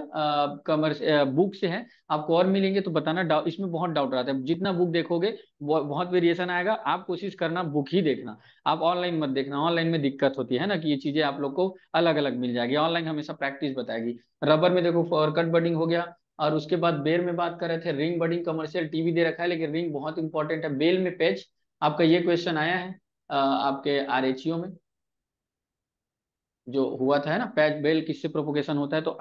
कमर्स बुक से है आपको और मिलेंगे तो बताना इसमें बहुत डाउट रहता है जितना बुक देखोगे बहुत वेरिएशन आएगा आप कोशिश करना बुक ही देखना आप ऑनलाइन मत देखना ऑनलाइन में दिक्कत होती है ना कि ये चीजें आप लोग को अलग अलग मिल जाएगी ऑनलाइन हमेशा प्रैक्टिस बताएगी रबर में देखो कट बर्डिंग हो गया और उसके बाद बेल में बात कर रहे थे रिंग बर्डिंग कमर्शियल टीवी दे रखा है लेकिन रिंग बहुत इंपॉर्टेंट है बेल में पेज आपका ये क्वेश्चन आया है आपके आर में जो हुआ था है ना पैच बेल किससे प्रोपोगेशन होता है तो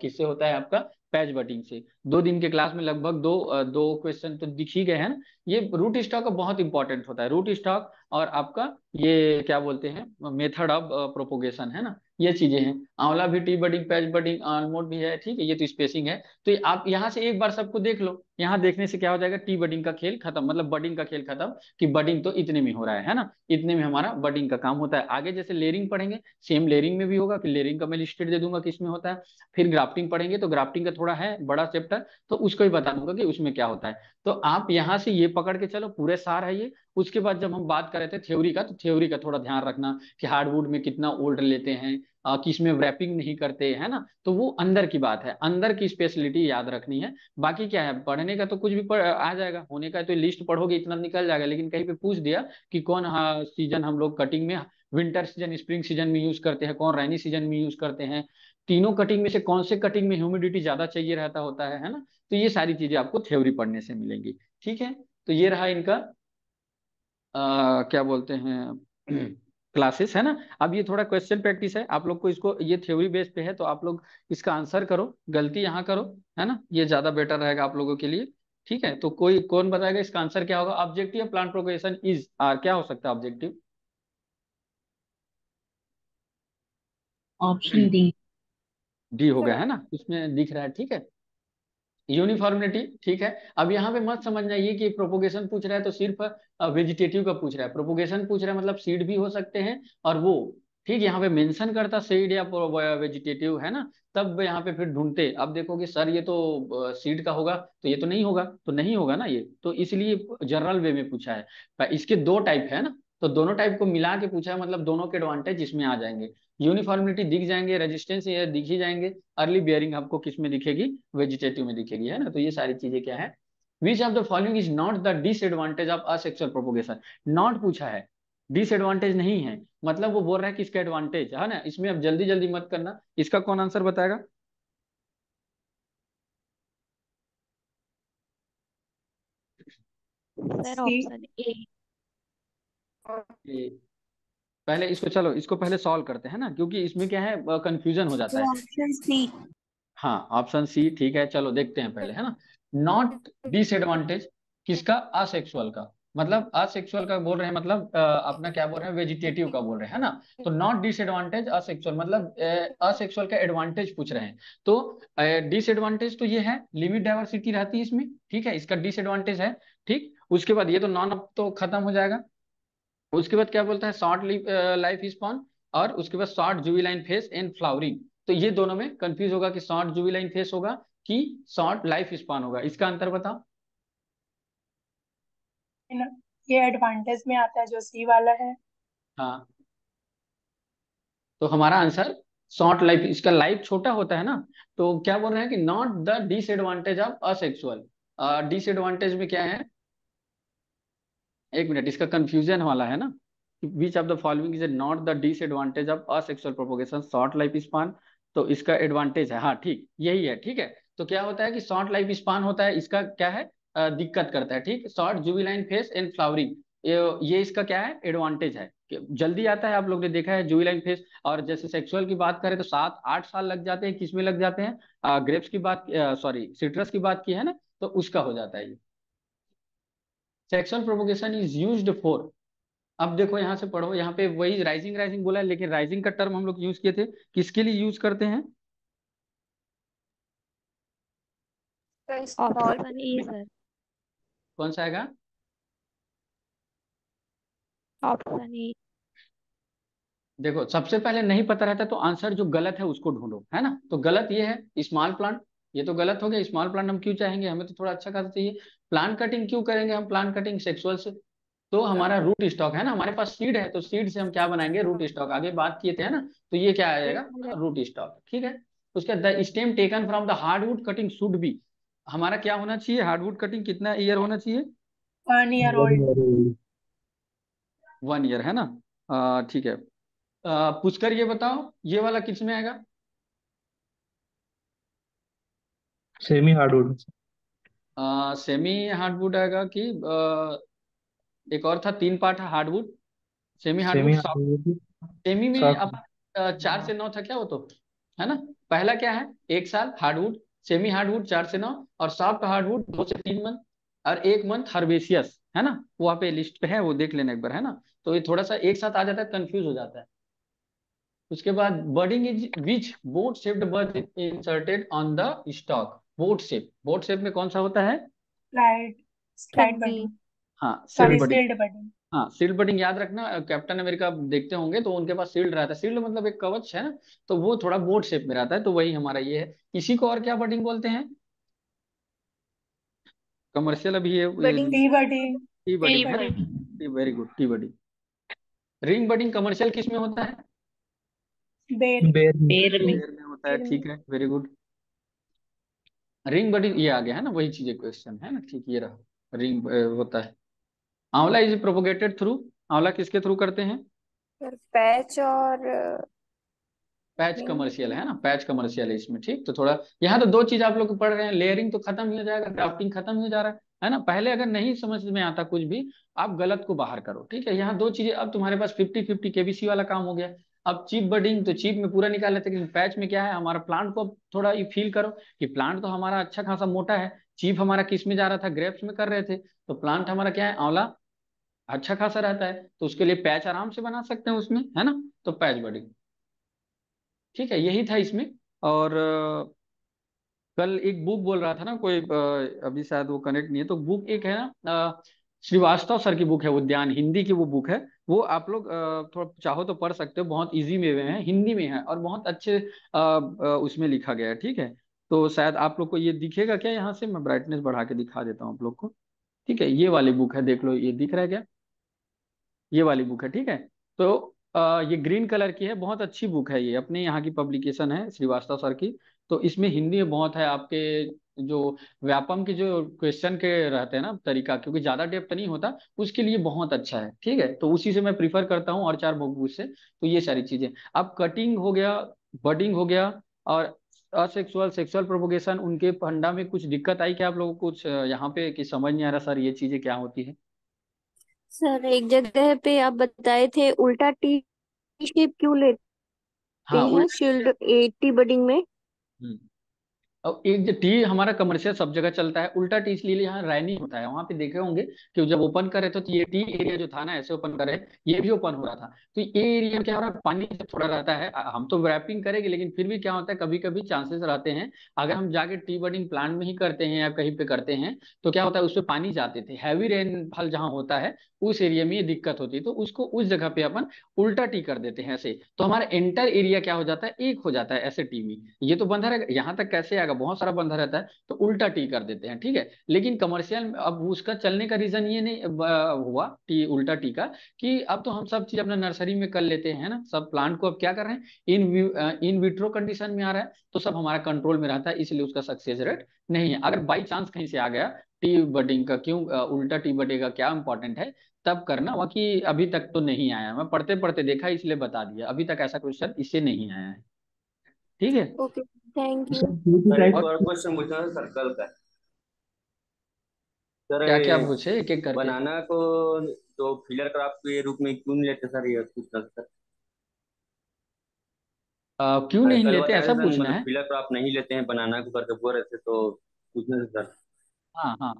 किससे होता है आपका पैच बटिंग से दो दिन के क्लास में लगभग दो आ, दो क्वेश्चन तो दिख ही गए हैं ना ये रूट स्टॉक बहुत इंपॉर्टेंट होता है रूट स्टॉक और आपका ये क्या बोलते हैं मेथड ऑफ प्रोपोगेशन है ना ये चीजें हैं आंवला भी T budding patch budding almond भी है ठीक है ये तो स्पेसिंग है तो आप यहाँ से एक बार सबको देख लो यहाँ देखने से क्या हो जाएगा टी बडिंग का खेल खत्म मतलब बडिंग का खेल खत्म कि बडिंग तो इतने में हो रहा है है ना इतने में हमारा बडिंग का काम होता है आगे जैसे लेयरिंग पढ़ेंगे सेम लेयरिंग में भी होगा कि लेयरिंग का मैं लिस्टेड दे दूंगा किसमें होता है फिर ग्राफ्टिंग पढ़ेंगे तो ग्राफ्टिंग का थोड़ा है बड़ा चैप्टर तो उसको भी बता दूंगा कि उसमें क्या होता है तो आप यहाँ से ये पकड़ के चलो पूरे सार है ये उसके बाद जब हम बात कर रहे थे थ्योरी का तो थ्योरी का थोड़ा ध्यान रखना कि हार्डवुड में कितना ओल्ड लेते हैं किस में रैपिंग नहीं करते है ना तो वो अंदर की बात है अंदर की स्पेशलिटी याद रखनी है बाकी क्या है पढ़ने का तो कुछ भी पढ़, आ जाएगा होने का तो लिस्ट पढ़ोगे इतना निकल जाएगा लेकिन कहीं पे पूछ दिया कि कौन हाँ, सीजन हम लोग कटिंग में विंटर सीजन स्प्रिंग सीजन में यूज करते हैं कौन रेनी सीजन में यूज करते हैं तीनों कटिंग में से कौन से कटिंग में ह्यूमिडिटी ज्यादा चाहिए रहता होता है है ना तो ये सारी चीजें आपको थ्योरी पढ़ने से मिलेंगी ठीक है तो ये रहा इनका आ, क्या बोलते हैं क्लासेस है ना अब ये थोड़ा क्वेश्चन प्रैक्टिस है आप लोग को इसको ये थ्योरी बेस पे है तो आप लोग इसका आंसर करो गलती यहाँ करो है ना ये ज्यादा बेटर रहेगा आप लोगों के लिए ठीक है तो कोई कौन बताएगा इसका आंसर क्या होगा objective plant progression is are क्या हो सकता है ऑब्जेक्टिव ऑप्शन डी डी हो गया है ना इसमें दिख रहा है ठीक है यूनिफॉर्मिलिटी ठीक है अब यहाँ पे मत समझना ये कि प्रोपोगेशन पूछ रहा है तो सिर्फ वेजिटेटिव का पूछ रहा है प्रोपोगेशन पूछ रहा है मतलब सीड भी हो सकते हैं और वो ठीक यहाँ पे मेंशन करता सीड या वेजिटेटिव है ना तब यहाँ पे फिर ढूंढते अब देखो कि सर ये तो सीड का होगा तो ये तो नहीं होगा तो नहीं होगा ना ये तो इसलिए जनरल वे में पूछा है इसके दो टाइप है ना तो दोनों टाइप को मिला के पूछा है मतलब दोनों के एडवांटेज इसमें आ जाएंगे यूनिफॉर्मिलिटी दिख जाएंगे रेजिस्टेंस ये दिख ही जाएंगे अर्ली बियरिंग आपको किस में दिखेगी वेजिटेटिव में दिखेगी है ना तो ये सारी चीजें क्या है which of the following is not the disadvantage of asexual propagation not पूछा है डिसएडवांटेज नहीं है मतलब वो बोल रहा है कि इसका एडवांटेज है ना इसमें अब जल्दी जल्दी मत करना इसका कौन आंसर बताएगा सर ऑप्शन ए पहले इसको चलो इसको पहले सॉल्व करते हैं ना क्योंकि इसमें क्या है कंफ्यूजन हो जाता है हाँ ऑप्शन सी ठीक है चलो देखते हैं पहले है ना नॉट डिसएडवांटेज किसका असेक्सुअल का मतलब असेक्सुअल का बोल रहे हैं मतलब अपना क्या बोल रहे हैं वेजिटेटिव का बोल रहे हैं ना तो नॉट डिसएडवांटेज असेक्सुअल मतलब असेक्सुअल का एडवांटेज पूछ रहे हैं तो डिसएडवांटेज तो ये है लिमिट डाइवर्सिटी रहती है इसमें ठीक है इसका डिसएडवांटेज है ठीक उसके बाद ये तो नॉन तो खत्म हो जाएगा उसके बाद क्या बोलता है शॉर्ट लाइफ स्पॉन और उसके बाद short juvenile phase and flowering तो ये दोनों में कंफ्यूज होगा कि शॉर्ट जुबिलाइन फेस होगा कि शॉर्ट लाइफ स्पॉन होगा इसका अंतर बताओ ये एडवांटेज में आता है जो सी वाला है हाँ तो हमारा आंसर शॉर्ट लाइफ इसका लाइफ छोटा होता है ना तो क्या बोल रहे हैं कि not the disadvantage of asexual disadvantage में क्या है एक मिनट इसका कंफ्यूजन वाला है ना which of the following is not the disadvantage of asexual propagation short life span तो इसका एडवांटेज है हाँ ठीक यही है ठीक है तो क्या होता है कि शॉर्ट लाइफ स्पान होता है इसका क्या है दिक्कत करता है ठीक short juvenile phase and flowering ये इसका क्या है एडवांटेज है जल्दी आता है आप लोग ने देखा है जुबिलाइन फेस और जैसे सेक्सुअल की बात करें तो सात आठ साल लग जाते हैं किसमें लग जाते हैं ग्रेप्स की बात सॉरी सिट्रस की बात की है ना तो उसका हो जाता है ये sexual propagation is use for अब देखो यहाँ से पढ़ो यहाँ पे वही राइजिंग राइजिंग बोला है लेकिन राइजिंग का टर्म हम लोग यूज किए थे किसके लिए यूज करते हैं कौन सा आएगा ऑप्शन देखो सबसे पहले नहीं पता रहता तो आंसर जो गलत है उसको ढूंढो है ना तो गलत ये है स्मॉल प्लांट ये तो गलत हो गया स्मॉल प्लांट हम क्यों चाहेंगे हमें तो थोड़ा अच्छा खासा चाहिए प्लांट कटिंग क्यों करेंगे हम प्लांट कटिंग सेक्सुअल से तो हमारा रूट स्टॉक है ना हमारे पास सीड है तो सीड से हम क्या बनाएंगे रूट स्टॉक आगे बात किए थे ना तो ये क्या आ जाएगा रूट स्टॉक ठीक है उसके the stem taken from the hardwood cutting should be हमारा क्या होना चाहिए हार्डवुड कटिंग कितना ईयर होना चाहिए one year old one year है ना ठीक है पूछकर ये बताओ ये वाला किस में आएगा सेमी हार्डवुड आ, सेमी हार्डवुड आएगा कि आ, एक और था तीन part hardwood semi semi hardwood soft hardwood semi में सॉफ्ट अपन चार से नौ था क्या वो तो है ना पहला क्या है एक साल हार्डवुड सेमी हार्डवुड चार से नौ और सॉफ्ट हार्डवुड दो से तीन मंथ और एक मंथ हर्बेसियस है ना वहाँ पे लिस्ट पे है वो देख लेना एक बार है ना तो ये थोड़ा सा एक साथ आ जाता है कंफ्यूज हो जाता है उसके बाद budding is which boat shaped bud inserted on the stock boat shape boat shape में कौन सा होता है हाँ सील्ड हाँ, याद रखना कैप्टन अमेरिका देखते होंगे तो उनके पास सील्ड रहता है सील्ड मतलब एक कवच है ना तो वो थोड़ा बोट शेप में रहता है तो वही हमारा ये है इसी को और क्या बडिंग बोलते हैं कमर्शियल अभी very good T budding ring budding commercial किस में होता है बेर बेर, बेर में होता है ठीक है वेरी गुड रिंग बडी ये आ गया है ना वही चीजें क्वेश्चन है ना ठीक ये रहा रिंग होता है आंवला इज प्रोपोगेटेड थ्रू आंवला किसके थ्रू करते हैं पैच और पैच कमर्शियल है ना पैच कमर्शियल है इसमें ठीक तो थोड़ा यहाँ तो दो चीज आप लोग पढ़ रहे हैं लेयरिंग तो खत्म ही हो जाएगा ग्राफ्टिंग खत्म ही हो जा रहा है है ना पहले अगर नहीं समझ में आता कुछ भी आप गलत को बाहर करो ठीक है यहाँ दो चीजें अब तुम्हारे पास फिफ्टी फिफ्टी केबीसी वाला काम हो गया अब चीप बडिंग तो चीप में पूरा निकाल लेते हैं पैच में क्या है हमारा प्लांट को थोड़ा ये फील करो कि प्लांट तो हमारा अच्छा खासा मोटा है चीप हमारा किस में जा रहा था ग्रेप्स में कर रहे थे तो प्लांट हमारा क्या है आंवला अच्छा खासा रहता है तो उसके लिए पैच आराम से बना सकते हैं उसमें है ना तो पैच बडिंग ठीक है यही था इसमें और कल एक बुक बोल रहा था ना कोई अभी शायद वो कनेक्ट नहीं है तो बुक एक है ना श्रीवास्तव सर की बुक है उद्यान हिंदी की वो बुक है वो आप लोग थोड़ा चाहो तो पढ़ सकते हो बहुत इजी में है हिंदी में है और बहुत अच्छे उसमें लिखा गया है ठीक है तो शायद आप लोग को ये दिखेगा क्या यहाँ से मैं ब्राइटनेस बढ़ा के दिखा देता हूँ आप लोग को ठीक है ये वाली बुक है देख लो ये दिख रहा है क्या ये वाली बुक है ठीक है तो ये ग्रीन कलर की है बहुत अच्छी बुक है ये अपने यहाँ की पब्लिकेशन है श्रीवास्तव सर की तो इसमें हिंदी बहुत है आपके जो व्यापम के जो क्वेश्चन के रहते हैं ना तरीका क्योंकि ज्यादा डेप्थ नहीं होता उसके लिए बहुत अच्छा है ठीक है तो उसी से मैं प्रीफर करता हूँ और चार भोगभूत से तो ये सारी चीजें अब कटिंग हो गया बडिंग हो गया और असेक्सुअल सेक्सुअल प्रोपोगेशन उनके फंडा में कुछ दिक्कत आई क्या आप लोगों को कुछ यहाँ पे कि समझ नहीं आ रहा सर ये चीजें क्या होती है सर एक जगह पे आप बताए थे उल्टा टी शेप क्यों लेते हाँ, हैं शील्ड एटी बडिंग में Mm. और एक जो टी हमारा कमर्शियल सब जगह चलता है उल्टा टी इसलिए यहाँ रैनी होता है वहां पे देखे होंगे कि जब ओपन करे तो ये टी एरिया जो था ना ऐसे ओपन करे ये भी ओपन हो रहा था तो ये एरिया क्या हो रहा है पानी से थोड़ा रहता है हम तो रैपिंग करेंगे लेकिन फिर भी क्या होता है कभी कभी चांसेस रहते हैं अगर हम जाके टी बर्डिंग प्लांट में ही करते हैं या कहीं पे करते हैं तो क्या होता है उसमें पानी जाते थे हैवी रेनफॉल जहाँ होता है उस एरिया में ये दिक्कत होती है तो उसको उस जगह पे अपन उल्टा टी कर देते हैं ऐसे तो हमारा एंटर एरिया क्या हो जाता है एक हो जाता है ऐसे टी में ये तो बंधा रहेगा यहाँ तक कैसे आएगा है बहुत सारा बंधा रहता है तो उल्टा टी कर देते हैं ठीक है लेकिन कमर्शियल अब उसका चलने का रीजन ये नहीं हुआ टी उल्टा टी का कि अब तो हम सब चीज अपना नर्सरी में कर लेते हैं ना सब प्लांट को अब क्या कर रहे हैं इन इन विट्रो कंडीशन में आ रहा है तो सब हमारा कंट्रोल में रहता है इसलिए उसका सक्सेस रेट नहीं है अगर बाई चांस कहीं से आ गया टी बडिंग का क्यों उल्टा टी का क्या इंपॉर्टेंट है तब करना बाकी अभी तक तो नहीं आया मैं पढ़ते पढ़ते देखा इसलिए बता दिया अभी तक ऐसा क्वेश्चन इससे नहीं आया है ठीक है okay okay. Thank you circle का सर क्या क्या पूछे एक एक करके बनाना को तो फिलर क्राफ्ट के रूप में क्यों नहीं लेते सर ये पूछना सर आ, क्यों नहीं लेते ऐसा पूछना मतलब है फिलर क्राफ्ट नहीं लेते हैं बनाना को करके बोल रहे थे तो पूछना सर हाँ हाँ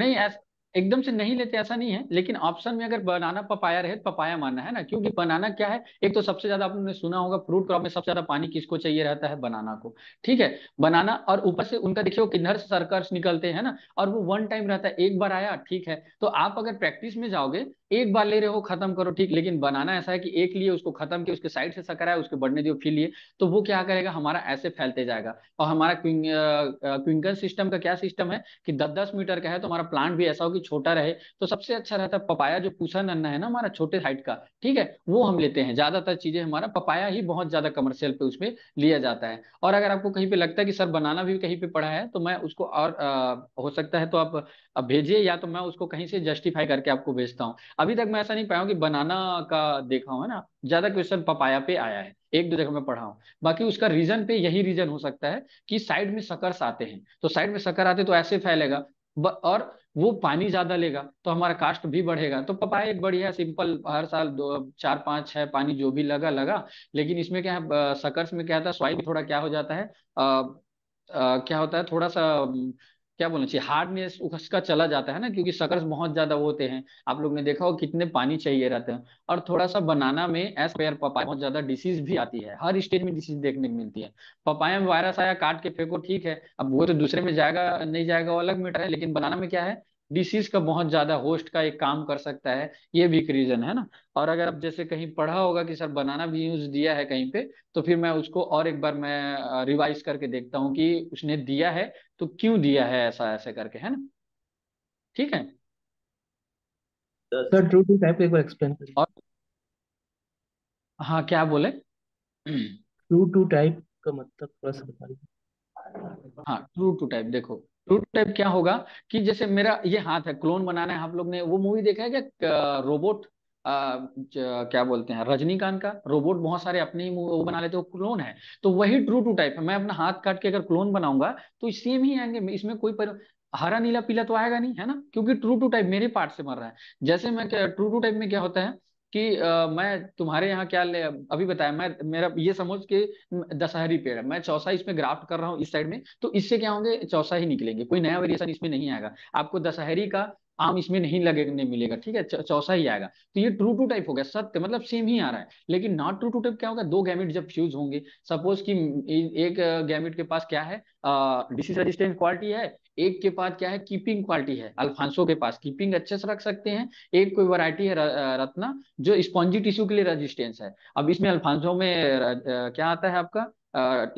नहीं ऐसा एकदम से नहीं लेते ऐसा नहीं है लेकिन ऑप्शन में अगर बनाना पपाया रहे तो पपाया मानना है ना क्योंकि बनाना क्या है एक तो सबसे ज्यादा आपने सुना होगा फ्रूट क्रॉप में सबसे ज्यादा पानी किसको चाहिए रहता है बनाना को ठीक है बनाना और ऊपर से उनका देखिए किन्नर से सर्कर्स निकलते हैं ना और वो वन टाइम रहता है एक बार आया ठीक है तो आप अगर प्रैक्टिस में जाओगे एक बार ले रहे हो खत्म करो ठीक लेकिन बनाना ऐसा है कि एक लिए उसको खत्म किया उसके साइड से सकरा है उसके बढ़ने दियो फिर लिए तो वो क्या करेगा हमारा ऐसे फैलते जाएगा और हमारा क्विंकन सिस्टम का क्या सिस्टम है कि दस दस मीटर का है तो हमारा प्लांट भी ऐसा हो कि छोटा रहे तो सबसे अच्छा रहता है पपाया जो पूसन नन्ना है ना हमारा छोटे हाइट का ठीक है वो हम लेते हैं ज्यादातर चीजें हमारा पपाया ही बहुत ज्यादा कमर्शियल पे उसमें लिया जाता है और अगर आपको कहीं पे लगता है कि सर बनाना भी कहीं पे पड़ा है तो मैं उसको और हो सकता है तो आप अब भेजिए या तो मैं उसको कहीं से जस्टिफाई करके आपको भेजता हूँ अभी तक मैं ऐसा नहीं पाया हूँ कि बनाना का देखा हूँ ना ज्यादा क्वेश्चन पपाया पे आया है एक दो जगह में पढ़ा हूँ बाकी उसका रीजन पे यही रीजन हो सकता है कि साइड में सकर्स आते हैं तो साइड में सकर आते तो ऐसे फैलेगा और वो पानी ज्यादा लेगा तो हमारा कास्ट भी बढ़ेगा तो पपाया एक बढ़िया सिंपल हर साल दो चार पांच छह पानी जो भी लगा लगा लेकिन इसमें क्या है सकर्स में क्या था स्वाइल थोड़ा क्या हो जाता है आ, आ, क्या होता है थोड़ा सा क्या बोलना चाहिए हार्डनेस उसका चला जाता है ना क्योंकि सकर्स बहुत ज्यादा होते हैं आप लोग ने देखा हो कितने पानी चाहिए रहते हैं और थोड़ा सा बनाना में एस पेयर पपाया बहुत ज्यादा डिसीज भी आती है हर स्टेज में डिसीज देखने को मिलती है पपाया में वायरस आया काट के फेंको ठीक है अब वो तो दूसरे में जाएगा नहीं जाएगा वो अलग मीटर है लेकिन बनाना में क्या है डिसीज का बहुत ज्यादा होस्ट का एक काम कर सकता है ये भी रीजन है ना और अगर आप जैसे कहीं पढ़ा होगा कि सर बनाना भी यूज दिया है कहीं पे तो फिर मैं उसको और एक बार मैं रिवाइज करके देखता हूँ कि उसने दिया है तो क्यों दिया है ऐसा ऐसे करके है ना ठीक है सर ट्रू टू टाइप एक बार एक्सप्लेन और हाँ क्या बोले ट्रू टू टाइप का मतलब थोड़ा सा बता दीजिए हाँ ट्रू टू टाइप देखो ट्रू टू टाइप क्या होगा कि जैसे मेरा ये हाथ है क्लोन बनाना है आप लोग ने वो मूवी देखा है क्या रोबोट आ, क्या बोलते हैं रजनीकांत का रोबोट बहुत सारे अपने ही वो बना लेते हैं क्लोन है तो वही ट्रू टू टाइप है मैं अपना हाथ काट के अगर क्लोन बनाऊंगा तो सेम ही आएंगे इसमें कोई पर... हरा नीला पीला तो आएगा नहीं है ना क्योंकि ट्रू टू टाइप मेरे पार्ट से मर रहा है जैसे मैं क्या ट्रू टू टाइप में क्या होता है कि आ, मैं तुम्हारे यहाँ क्या ले अभी बताया मैं मेरा ये समझ के दशहरी पेड़ है मैं चौसा इसमें ग्राफ्ट कर रहा हूँ इस साइड में तो इससे क्या होंगे चौसा ही निकलेंगे कोई नया वेरिएशन इसमें नहीं आएगा आपको दशहरी का आम इसमें नहीं लगेगा मिलेगा ठीक है चौसा ही आएगा तो ये ट्रू टू टाइप हो गया सत्य मतलब सेम ही आ रहा है लेकिन नॉट ट्रू टू टाइप क्या होगा दो गैमिट जब फ्यूज होंगे सपोज कि एक गैमिट के पास क्या है डिसीज रेजिस्टेंस क्वालिटी है एक के पास क्या है कीपिंग क्वालिटी है अल्फांसो के पास कीपिंग अच्छे से रख सकते हैं एक कोई वैरायटी है रत्ना जो स्पॉन्जी टिश्यू के लिए रेजिस्टेंस है अब इसमें अल्फांसो में क्या आता है आपका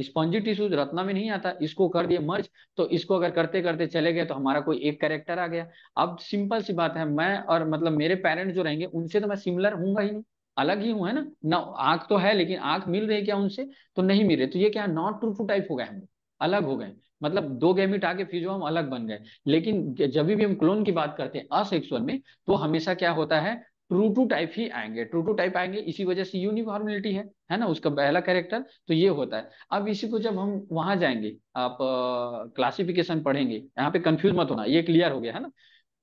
स्पॉन्जी टिश्यू रत्ना में नहीं आता इसको कर दिए मर्ज तो इसको अगर करते करते चले गए तो हमारा कोई एक कैरेक्टर आ गया अब सिंपल सी बात है मैं और मतलब मेरे पेरेंट्स जो रहेंगे उनसे तो मैं सिमिलर हूँ ही नहीं अलग ही हूँ है ना ना आंख तो है लेकिन आंख मिल रही है क्या उनसे तो नहीं मिल रही तो ये क्या नॉट ट्रूफू टाइप हो गए हम अलग हो गए मतलब दो गैमिट आगे फिजो हम अलग बन गए लेकिन जब भी हम क्लोन की बात करते हैं असेक्सुअल में तो हमेशा क्या होता है ट्रू टू टाइप ही आएंगे ट्रू टू टाइप आएंगे इसी वजह से यूनिफॉर्मिलिटी है है ना उसका पहला कैरेक्टर तो ये होता है अब इसी को जब हम वहां जाएंगे आप क्लासिफिकेशन पढ़ेंगे यहाँ पे कंफ्यूज मत होना ये क्लियर हो गया है ना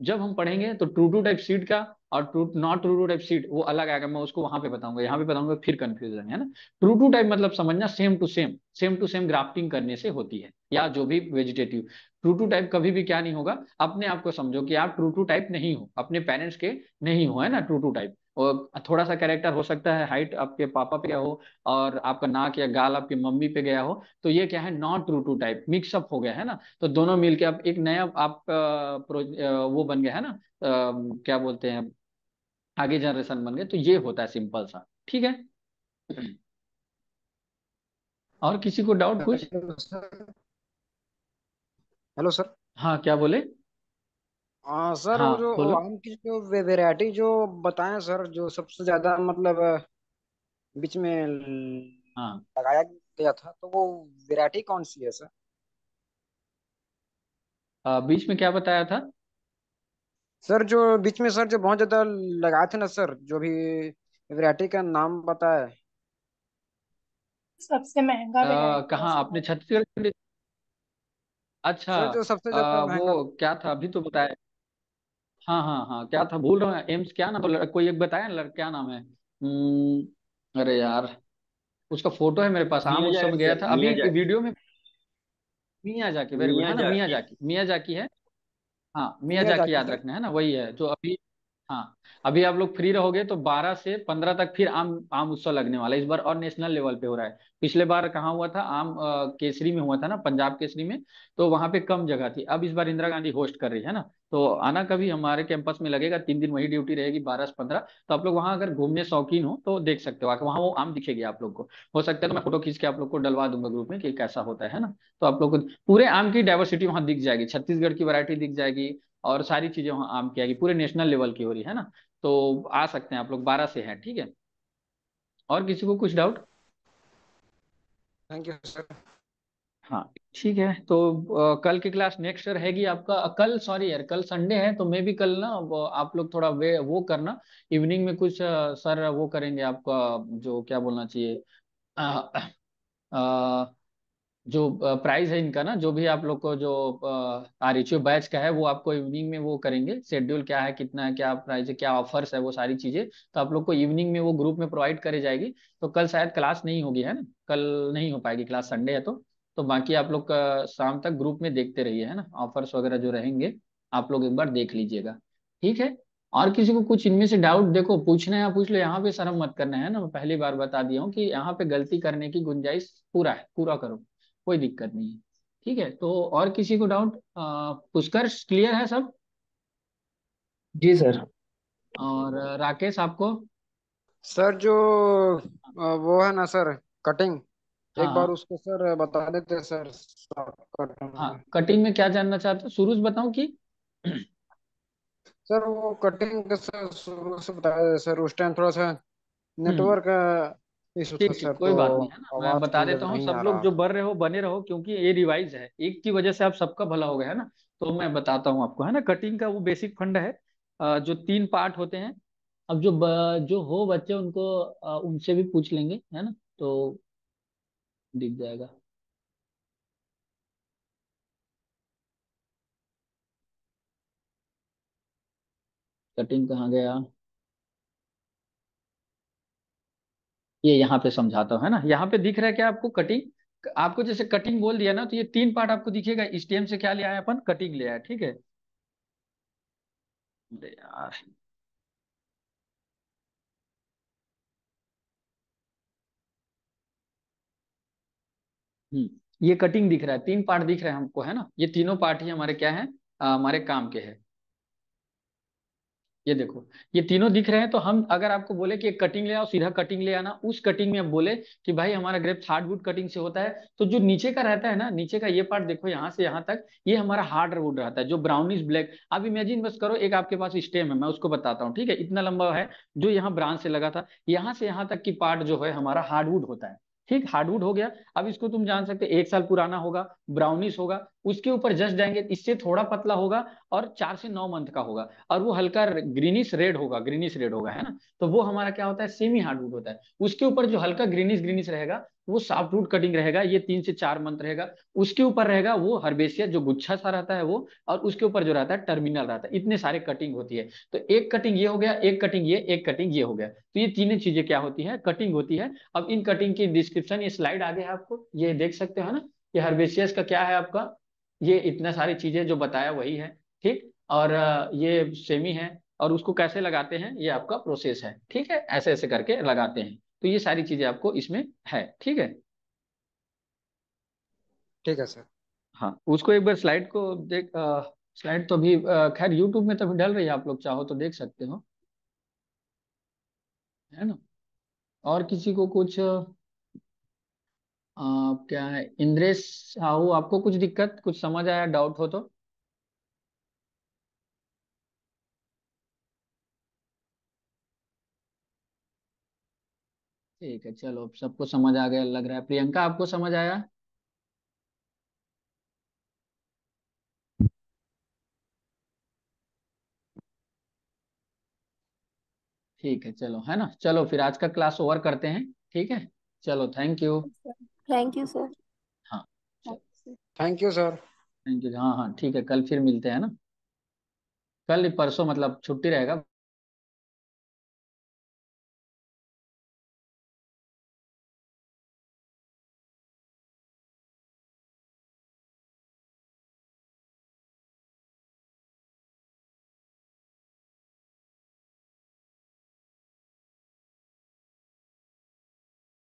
जब हम पढ़ेंगे तो ट्रू टू टाइप सीट का और true not true to type seed वो अलग आएगा मैं उसको वहां पे बताऊंगा यहाँ पे बताऊंगा फिर कंफ्यूजन है ना ट्रू टू टाइप मतलब समझना same to same same to same grafting करने से होती है या जो भी वेजिटेटिव ट्रू टू टाइप कभी भी क्या नहीं होगा अपने आप को समझो कि आप ट्रू टू टाइप नहीं हो अपने पेरेंट्स के नहीं हो है ना ट्रू टू टाइप और थोड़ा सा कैरेक्टर हो सकता है हाइट आपके पापा पे हो और आपका नाक या गाल आपकी मम्मी पे गया हो तो ये क्या है not true to type mix up हो गया है ना तो दोनों मिलके अब एक नया आप वो बन गया है ना क्या बोलते हैं आगे जनरेशन बन गए तो ये होता है सिंपल सा ठीक है और किसी को डाउट कुछ हेलो सर हाँ क्या बोले हाँ सर हाँ वो जो बोलो आम की जो वेराइटी जो बताएं सर जो सबसे ज्यादा मतलब बीच में हाँ लगाया गया था तो वो वेराइटी कौन सी है सर आ, बीच में क्या बताया था सर जो बीच में सर जो बहुत ज्यादा लगाए थे ना सर जो भी वेराइटी का नाम बताया सबसे महंगा आ, वेराइटी कौन कहाँ आपने छत्तीसगढ़ अच्छा सर जो सबसे ज्यादा आ, महंगा वो क्या था अभी तो बताया हाँ हाँ हाँ क्या था भूल रहा हूँ एम्स क्या नाम लड़, कोई एक बताया ना लड़का क्या नाम है हम्म, अरे यार उसका फोटो है मेरे पास हाँ उस समय गया था अभी वीडियो में मिया जाकी वेरी गुड है ना मिया जाके जाकी मिया जाकी है हाँ मिया जाकी याद सर रखना है ना वही है जो अभी हाँ अभी आप लोग फ्री रहोगे तो 12 से 15 तक फिर आम आम उत्सव लगने वाला है इस बार और नेशनल लेवल पे हो रहा है पिछले बार कहाँ हुआ था आम केसरी में हुआ था ना पंजाब केसरी में तो वहाँ पे कम जगह थी अब इस बार इंदिरा गांधी होस्ट कर रही है ना तो आना कभी हमारे कैंपस में लगेगा तीन दिन वही ड्यूटी रहेगी बारह से पंद्रह तो आप लोग वहां अगर घूमने शौकीन हो तो देख सकते हो आके वहाँ वो आम दिखेगी आप लोग को हो सकता है तो मैं फोटो खींच के आप लोग को डलवा दूंगा ग्रुप में कि कैसा होता है ना तो आप लोग को पूरे आम की डाइवर्सिटी वहाँ दिख जाएगी छत्तीसगढ़ की वरायटी दिख जाएगी और सारी चीजें वहाँ आम की आएगी पूरे नेशनल लेवल की हो रही है ना तो आ सकते हैं आप लोग बारह से हैं ठीक है और किसी को कुछ डाउट थैंक यू सर हाँ ठीक है तो आ, कल की क्लास नेक्स्ट रहेगी आपका आ, कल सॉरी यार कल संडे है तो मैं भी कल ना आप लोग थोड़ा वे वो करना इवनिंग में कुछ आ, सर वो करेंगे आपका जो क्या बोलना चाहिए जो प्राइस है इनका ना जो भी आप लोग को जो आर एच बैच का है वो आपको इवनिंग में वो करेंगे शेड्यूल क्या है कितना है क्या प्राइस है क्या ऑफर्स है वो सारी चीजें तो आप लोग को इवनिंग में वो ग्रुप में प्रोवाइड करे जाएगी तो कल शायद क्लास नहीं होगी है ना कल नहीं हो पाएगी क्लास संडे है तो तो बाकी आप लोग शाम तक ग्रुप में देखते रहिए है ना ऑफर्स वगैरह जो रहेंगे आप लोग एक बार देख लीजिएगा ठीक है और किसी को कुछ इनमें से डाउट देखो पूछना है पूछ लो यहाँ पे शर्म मत करना है ना मैं पहली बार बता दिया हूँ कि यहाँ पे गलती करने की गुंजाइश पूरा है पूरा करो कोई दिक्कत नहीं है ठीक है तो और किसी को डाउट पुष्कर्ष क्लियर है सब जी सर और राकेश आपको सर जो हाँ। वो है ना सर कटिंग एक हाँ, बार उसको सर बता देते सर कटिंग हाँ कटिंग में क्या जानना चाहते हो शुरू से बताऊं कि सर वो कटिंग सर शुरू से बता सर उस टाइम थोड़ा सा नेटवर्क हम्म। इस ठीक ठीक कोई तो बात नहीं है ना मैं आवाज बता क्लियर तो देता हूँ नहीं सब आ लोग रहा जो बर रहे हो बने रहो क्योंकि ये रिवाइज है एक की वजह से आप सबका भला हो गया है ना तो मैं बताता हूँ आपको है ना कटिंग का वो बेसिक फंड है जो तीन पार्ट होते हैं अब जो ब, जो हो बच्चे उनको उनसे भी पूछ लेंगे है ना तो दिख जाएगा कटिंग कहाँ गया ये यहाँ पे समझाता हूँ है ना यहाँ पे दिख रहा है क्या आपको कटिंग आपको जैसे कटिंग बोल दिया ना तो ये तीन पार्ट आपको दिखेगा स्टेम से क्या ले आया अपन कटिंग ले आया ठीक है हम्म, ये कटिंग दिख रहा है तीन पार्ट दिख रहे हैं हमको है ना ये तीनों पार्ट ही हमारे क्या है आ, हमारे काम के है ये देखो ये तीनों दिख रहे हैं तो हम अगर आपको बोले कि एक कटिंग ले आओ सीधा कटिंग ले आना उस कटिंग में हम बोले कि भाई हमारा ग्रेप हार्डवुड कटिंग से होता है तो जो नीचे का रहता है ना नीचे का ये पार्ट देखो यहाँ से यहाँ तक ये हमारा हार्डवुड रहता है जो ब्राउनिश ब्लैक आप इमेजिन बस करो एक आपके पास स्टेम है मैं उसको बताता हूँ ठीक है इतना लंबा है जो यहाँ ब्रांच से लगा था यहाँ से यहाँ तक की पार्ट जो है हमारा हार्डवुड होता है ठीक हार्डवुड हो गया अब इसको तुम जान सकते एक साल पुराना होगा ब्राउनिश होगा उसके ऊपर जस्ट जाएंगे इससे थोड़ा पतला होगा और चार से नौ मंथ का होगा और वो हल्का ग्रीनिश रेड होगा ग्रीनिश रेड होगा है ना तो वो हमारा क्या होता है सेमी हार्डवुड होता है उसके ऊपर जो हल्का ग्रीनिश ग्रीनिश रहेगा वो सॉफ्ट रूट कटिंग रहेगा ये तीन से चार मंथ रहेगा उसके ऊपर रहेगा वो हर्बेसिया जो गुच्छा सा रहता है वो और उसके ऊपर जो रहता है टर्मिनल रहता है इतने सारे कटिंग होती है तो एक कटिंग ये हो गया एक कटिंग ये एक कटिंग ये हो गया तो ये तीनों चीजें क्या होती है कटिंग होती है अब इन कटिंग की डिस्क्रिप्शन ये स्लाइड आगे है आपको ये देख सकते हो ना ये हर्बेसियस का क्या है आपका ये इतना सारी चीजें जो बताया वही है ठीक और ये सेमी है और उसको कैसे लगाते हैं ये आपका प्रोसेस है ठीक है ऐसे ऐसे करके लगाते हैं तो ये सारी चीजें आपको इसमें है ठीक है ठीक है सर हाँ उसको एक बार स्लाइड को देख स्लाइड तो भी खैर यूट्यूब में तो भी डल रही है आप लोग चाहो तो देख सकते हो है ना और किसी को कुछ आ, क्या है इंद्रेश साहू आपको कुछ दिक्कत कुछ समझ आया डाउट हो तो ठीक है चलो सबको समझ आ गया लग रहा है प्रियंका आपको समझ आया ठीक है चलो है ना चलो फिर आज का क्लास ओवर करते हैं ठीक है चलो thank you thank you sir हाँ thank you sir thank you हाँ हाँ ठीक है कल फिर मिलते हैं ना कल परसों मतलब छुट्टी रहेगा